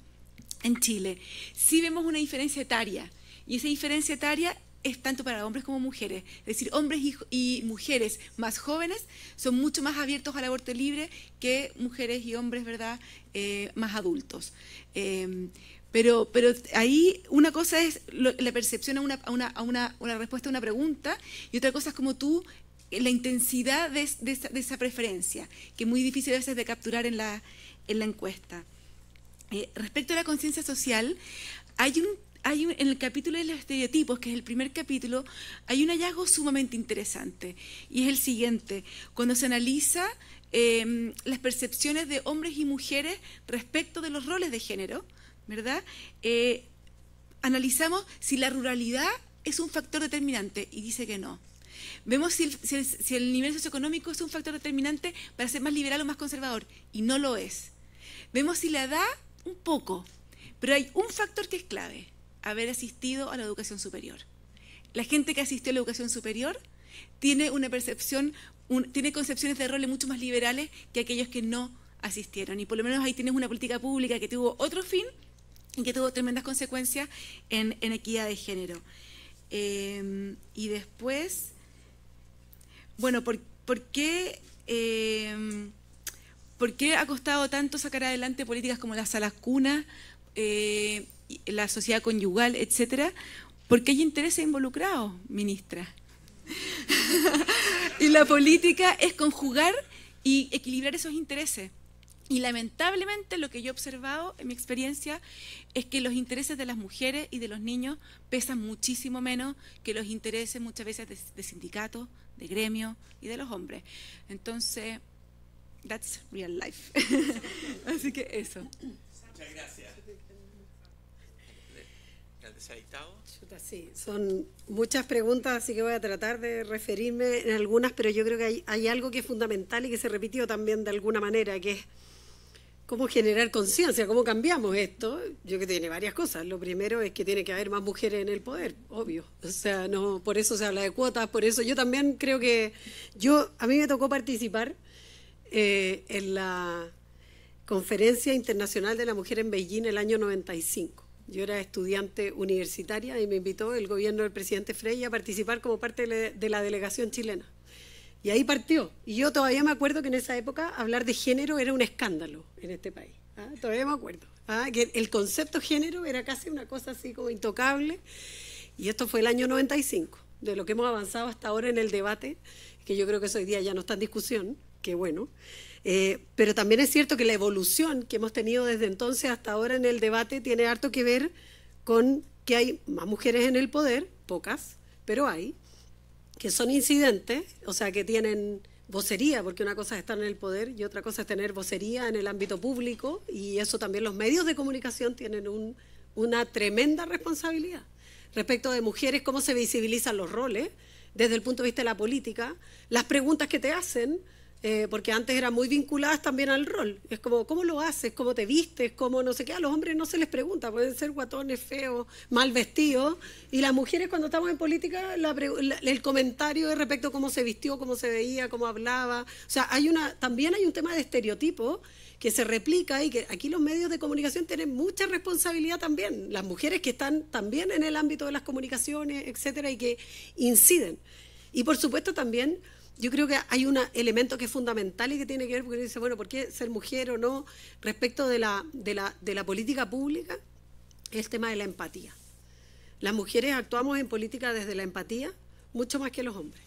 En Chile sí vemos una diferencia etaria, y esa diferencia etaria es tanto para hombres como mujeres. Es decir, hombres y, mujeres más jóvenes son mucho más abiertos al aborto libre que mujeres y hombres, ¿verdad?, eh, más adultos. Em, pero, pero ahí una cosa es la percepción a, una, una, respuesta a una pregunta y otra cosa es como tú la intensidad de, esa, preferencia, que es muy difícil a veces de capturar en la, encuesta. Eh, respecto a la conciencia social, hay un, hay un, en el capítulo de los estereotipos, que es el primer capítulo, hay un hallazgo sumamente interesante, y es el siguiente, cuando se analiza em, las percepciones de hombres y mujeres respecto de los roles de género, ¿verdad? Eh, analizamos si la ruralidad es un factor determinante, y dice que no. Vemos si el, nivel socioeconómico es un factor determinante para ser más liberal o más conservador, y no lo es. Vemos si la edad, un poco, pero hay un factor que es clave, haber asistido a la educación superior. La gente que asistió a la educación superior tiene una percepción, tiene concepciones de roles mucho más liberales que aquellos que no asistieron. Y por lo menos ahí tienes una política pública que tuvo otro fin y que tuvo tremendas consecuencias en, equidad de género. Eh, y después, bueno, eh, ¿por, qué... ha costado tanto sacar adelante políticas como las salas cunas, eh, la sociedad conyugal, etcétera? Porque hay intereses involucrados, ministra. y la política es conjugar y equilibrar esos intereses. Y lamentablemente lo que yo he observado en mi experiencia es que los intereses de las mujeres y de los niños pesan muchísimo menos que los intereses muchas veces de, sindicatos, de gremios y de los hombres. Entonces, that's real life. Así que eso. Muchas gracias. Sí, son muchas preguntas, así que voy a tratar de referirme en algunas, pero yo creo que hay, hay algo que es fundamental y que se repitió también de alguna manera, que es cómo generar conciencia, cómo cambiamos esto, yo que tiene varias cosas. Lo primero es que tiene que haber más mujeres en el poder, obvio. O sea, no, por eso se habla de cuotas, por eso yo también creo que yo a mí me tocó participar eh, en la Conferencia Internacional de la Mujer en Beijing el año 95. Yo era estudiante universitaria y me invitó el gobierno del presidente Frey a participar como parte de la delegación chilena. Y ahí partió. Y yo todavía me acuerdo que en esa época hablar de género era un escándalo en este país. ¿ah? Todavía me acuerdo. ¿ah? Que el concepto género era casi una cosa así como intocable. Y esto fue el año 95, de lo que hemos avanzado hasta ahora en el debate, que yo creo que eso hoy día ya no está en discusión, que bueno. Eh, pero también es cierto que la evolución que hemos tenido desde entonces hasta ahora en el debate tiene harto que ver con que hay más mujeres en el poder, pocas, pero hay, que son incidentes, o sea, que tienen vocería, porque una cosa es estar en el poder y otra cosa es tener vocería en el ámbito público, y eso también los medios de comunicación tienen una tremenda responsabilidad. Respecto de mujeres, cómo se visibilizan los roles desde el punto de vista de la política, las preguntas que te hacen, eh, porque antes eran muy vinculadas también al rol. Es como, ¿cómo lo haces? ¿Cómo te vistes? ¿Cómo no sé qué? A los hombres no se les pregunta, pueden ser guatones, feos, mal vestidos. Y las mujeres cuando estamos en política, el comentario respecto a cómo se vistió, cómo se veía, cómo hablaba. O sea, hay una, también hay un tema de estereotipo que se replica y que aquí los medios de comunicación tienen mucha responsabilidad también. Las mujeres que están también en el ámbito de las comunicaciones, etcétera, y que inciden. Y por supuesto también yo creo que hay un elemento que es fundamental y que tiene que ver porque dice, bueno, ¿por qué ser mujer o no? Respecto de la, de la, de la política pública, es el tema de la empatía. Las mujeres actuamos en política desde la empatía mucho más que los hombres.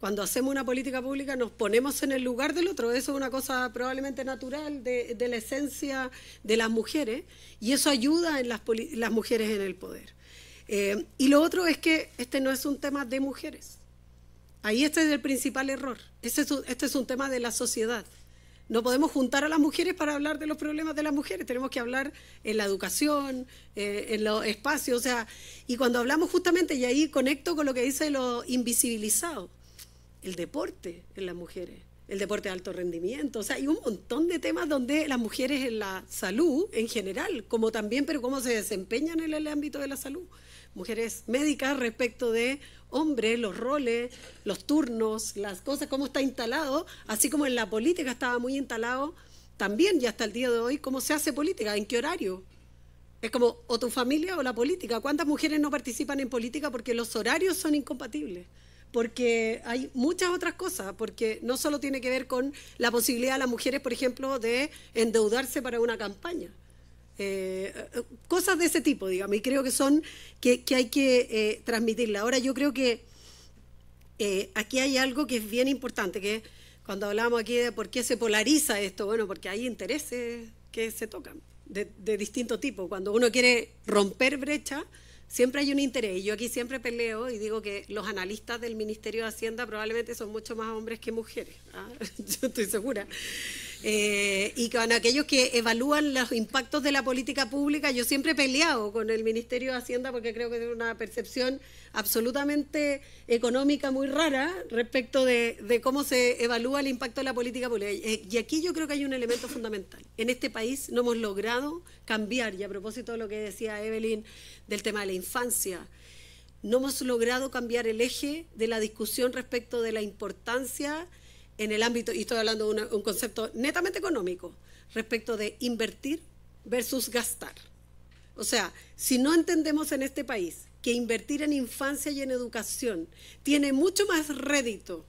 Cuando hacemos una política pública nos ponemos en el lugar del otro. Eso es una cosa probablemente natural de, la esencia de las mujeres y eso ayuda en las, las mujeres en el poder. Eh, y lo otro es que este no es un tema de mujeres Ahí este es el principal error. Este es, un, este es un tema de la sociedad. No podemos juntar a las mujeres para hablar de los problemas de las mujeres. Tenemos que hablar en la educación, eh, en los espacios. O sea, y cuando hablamos justamente, y ahí conecto con lo que dice lo invisibilizado, el deporte en las mujeres el deporte de alto rendimiento, o sea, hay un montón de temas donde las mujeres en la salud en general, como también, pero cómo se desempeñan en el ámbito de la salud, mujeres médicas respecto de hombres, los roles, los turnos, las cosas, cómo está instalado, así como en la política estaba muy instalado también y hasta el día de hoy, cómo se hace política, en qué horario. Es como o tu familia o la política. ¿Cuántas mujeres no participan en política porque los horarios son incompatibles? porque hay muchas otras cosas, porque no solo tiene que ver con la posibilidad de las mujeres, por ejemplo, de endeudarse para una campaña. Eh, eh, cosas de ese tipo, digamos, y creo que son que, hay que eh, transmitirla. Ahora yo creo que eh, aquí hay algo que es bien importante, que cuando hablamos aquí de por qué se polariza esto, bueno, porque hay intereses que se tocan de, de distinto tipo. Cuando uno quiere romper brecha siempre hay un interés. yo aquí siempre peleo y digo que los analistas del Ministerio de Hacienda probablemente son mucho más hombres que mujeres. ¿ah? Yo estoy segura. Eh, y con aquellos que evalúan los impactos de la política pública, yo siempre he peleado con el Ministerio de Hacienda porque creo que tiene una percepción absolutamente económica muy rara respecto de, de cómo se evalúa el impacto de la política pública. Eh, y aquí yo creo que hay un elemento fundamental. En este país no hemos logrado cambiar, y a propósito de lo que decía Evelyn del tema de la infancia, no hemos logrado cambiar el eje de la discusión respecto de la importancia en el ámbito, y estoy hablando de un concepto netamente económico, respecto de invertir versus gastar. O sea, si no entendemos en este país que invertir en infancia y en educación tiene mucho más rédito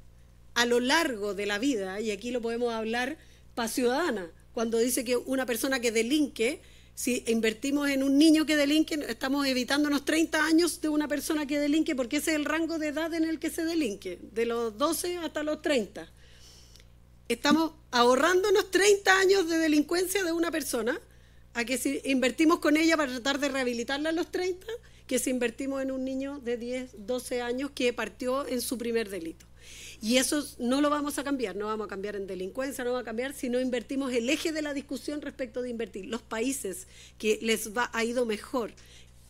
a lo largo de la vida, y aquí lo podemos hablar para ciudadana, cuando dice que una persona que delinque, si invertimos en un niño que delinque, estamos evitando unos 30 años de una persona que delinque, porque ese es el rango de edad en el que se delinque, de los 12 hasta los 30 estamos ahorrándonos 30 años de delincuencia de una persona, a que si invertimos con ella para tratar de rehabilitarla a los 30, que si invertimos en un niño de 10, 12 años que partió en su primer delito. Y eso no lo vamos a cambiar, no vamos a cambiar en delincuencia, no va a cambiar si no invertimos el eje de la discusión respecto de invertir. Los países que les va, ha ido mejor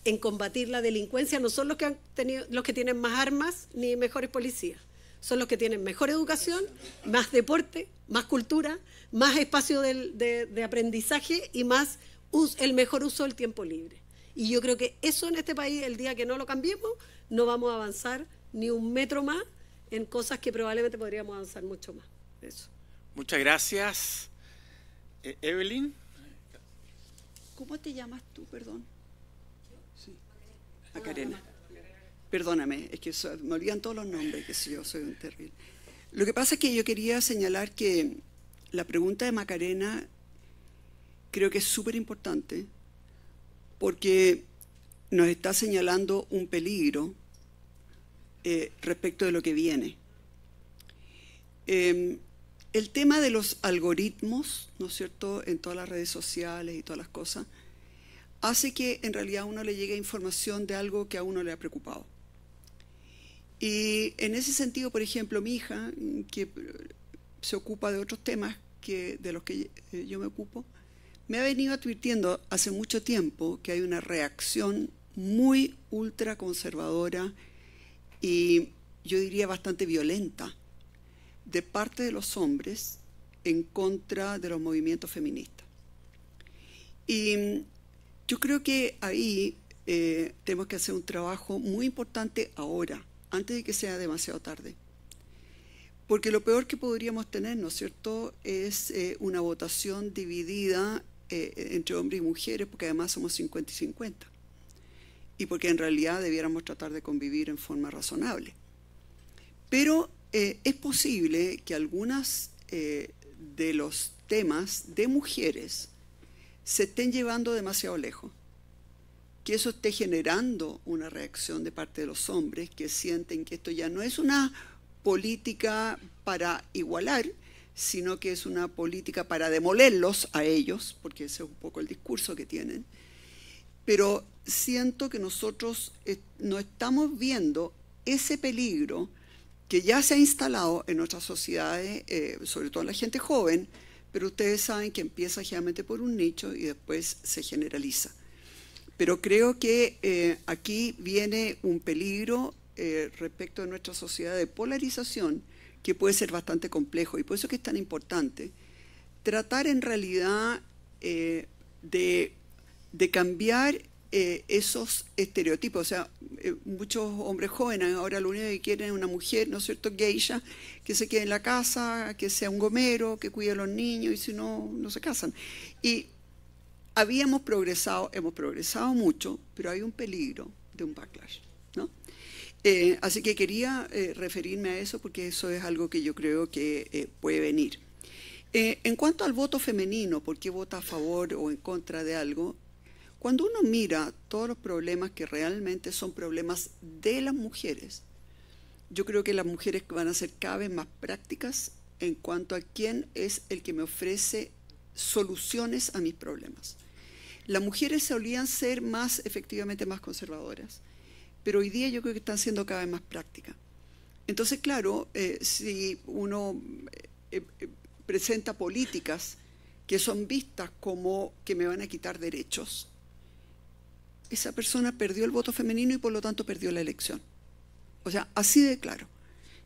en combatir la delincuencia no son los que, han tenido, los que tienen más armas ni mejores policías son los que tienen mejor educación, más deporte, más cultura, más espacio de, aprendizaje y más el mejor uso del tiempo libre. Y yo creo que eso en este país, el día que no lo cambiemos, no vamos a avanzar ni un metro más en cosas que probablemente podríamos avanzar mucho más. Eso. Muchas gracias. E, Evelyn. ¿Cómo te llamas tú, perdón? Sí. A Karena. Perdóname, es que me olvidan todos los nombres, que si yo soy un terrible. Lo que pasa es que yo quería señalar que la pregunta de Macarena creo que es súper importante porque nos está señalando un peligro eh, respecto de lo que viene. Em, el tema de los algoritmos, ¿no es cierto?, en todas las redes sociales y todas las cosas, hace que en realidad a uno le llegue información de algo que a uno le ha preocupado. Y en ese sentido, por ejemplo, mi hija, que se ocupa de otros temas de los que eh, yo me ocupo, me ha venido advirtiendo hace mucho tiempo que hay una reacción muy ultraconservadora y yo diría bastante violenta de parte de los hombres en contra de los movimientos feministas. Y yo creo que ahí eh, tenemos que hacer un trabajo muy importante ahora, antes de que sea demasiado tarde. Porque lo peor que podríamos tener, ¿no es cierto?, es eh, una votación dividida eh, entre hombres y mujeres, porque además somos 50 y 50. Y porque en realidad debiéramos tratar de convivir en forma razonable. Pero eh, es posible que algunas de los temas de mujeres se estén llevando demasiado lejos que eso esté generando una reacción de parte de los hombres que sienten que esto ya no es una política para igualar, sino que es una política para demolerlos a ellos, porque ese es un poco el discurso que tienen. Pero siento que nosotros no estamos viendo ese peligro que ya se ha instalado en nuestras sociedades, eh, sobre todo en la gente joven, pero ustedes saben que empieza generalmente por un nicho y después se generaliza. Pero creo que eh, aquí viene un peligro eh, respecto de nuestra sociedad de polarización que puede ser bastante complejo y por eso es que es tan importante tratar en realidad eh, de, cambiar esos estereotipos. O sea, muchos hombres jóvenes ahora lo único que quieren es una mujer, ¿no es cierto?, geisha, que se quede en la casa, que sea un gomero, que cuide a los niños y si no, no se casan. Y habíamos progresado, hemos progresado mucho, pero hay un peligro de un backlash. ¿no? Eh, así que quería eh, referirme a eso porque eso es algo que yo creo que eh, puede venir. en cuanto al voto femenino, por qué vota a favor o en contra de algo, cuando uno mira todos los problemas que realmente son problemas de las mujeres, yo creo que las mujeres van a ser cada vez más prácticas en cuanto a quién es el que me ofrece soluciones a mis problemas. Las mujeres solían ser más, efectivamente, más conservadoras, pero hoy día yo creo que están siendo cada vez más prácticas. Entonces, claro, eh, si uno eh, eh, presenta políticas que son vistas como que me van a quitar derechos, esa persona perdió el voto femenino y por lo tanto perdió la elección. O sea, así de claro.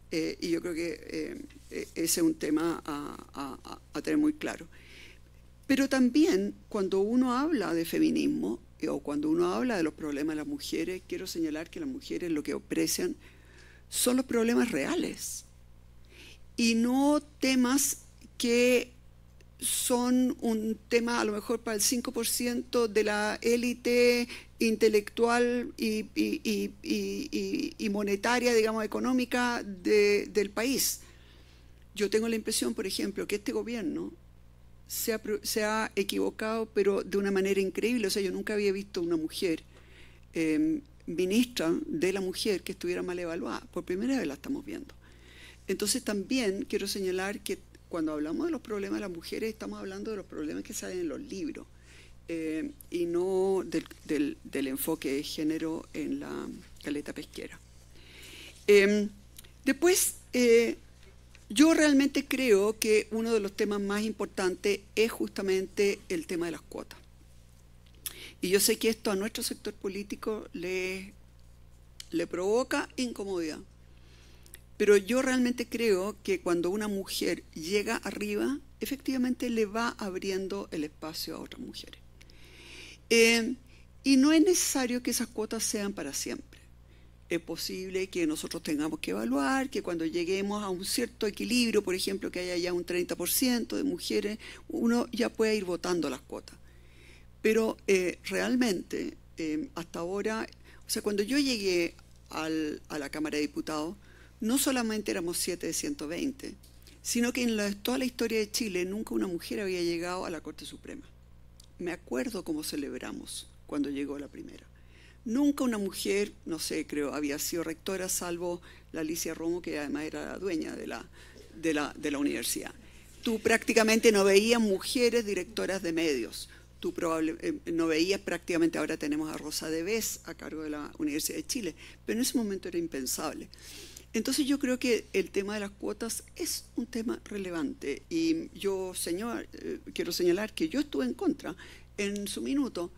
y yo creo que ese es un tema a tener muy claro. Pero también cuando uno habla de feminismo eh, o cuando uno habla de los problemas de las mujeres, quiero señalar que las mujeres lo que aprecian son los problemas reales y no temas que son un tema a lo mejor para el 5% de la élite intelectual y, monetaria, digamos, económica del país. Yo tengo la impresión, por ejemplo, que este gobierno se ha, equivocado, pero de una manera increíble. O sea, yo nunca había visto una mujer em, ministra de la mujer que estuviera mal evaluada. Por primera vez la estamos viendo. Entonces también quiero señalar que cuando hablamos de los problemas de las mujeres, estamos hablando de los problemas que salen en los libros em, y no del, enfoque de género en la caleta pesquera. Em, después, eh, yo realmente creo que uno de los temas más importantes es justamente el tema de las cuotas. Y yo sé que esto a nuestro sector político le, le provoca incomodidad. Pero yo realmente creo que cuando una mujer llega arriba, efectivamente le va abriendo el espacio a otras mujeres. Eh, y no es necesario que esas cuotas sean para siempre es posible que nosotros tengamos que evaluar, que cuando lleguemos a un cierto equilibrio, por ejemplo, que haya ya un 30% de mujeres, uno ya pueda ir votando las cuotas. Pero eh, realmente, eh, hasta ahora, o sea, cuando yo llegué a la Cámara de Diputados, no solamente éramos 7 de 120, sino que en toda la historia de Chile nunca una mujer había llegado a la Corte Suprema. Me acuerdo cómo celebramos cuando llegó la primera. Nunca una mujer, no sé, creo, había sido rectora, salvo la Alicia Romo, que además era la dueña de la, de la, universidad. Tú prácticamente no veías mujeres directoras de medios. Tú eh, no veías prácticamente, ahora tenemos a Rosa De Debes a cargo de la Universidad de Chile, pero en ese momento era impensable. Entonces yo creo que el tema de las cuotas es un tema relevante y yo señor, eh, quiero señalar que yo estuve en contra en su minuto,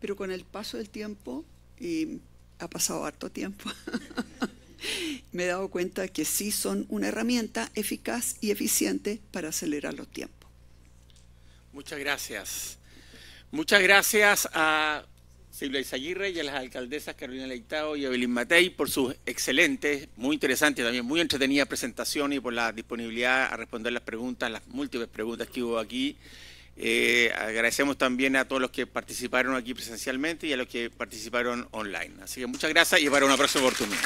pero con el paso del tiempo y ha pasado harto tiempo, me he dado cuenta que sí son una herramienta eficaz y eficiente para acelerar los tiempos. Muchas gracias. Muchas gracias a Silvia Isaguirre y a las alcaldesas Carolina Leitao y Evelyn Matei por sus excelentes, muy interesantes también, muy entretenidas presentaciones y por la disponibilidad a responder las preguntas, las múltiples preguntas que hubo aquí. Eh, agradecemos también a todos los que participaron aquí presencialmente y a los que participaron online. Así que muchas gracias y para una próxima oportunidad.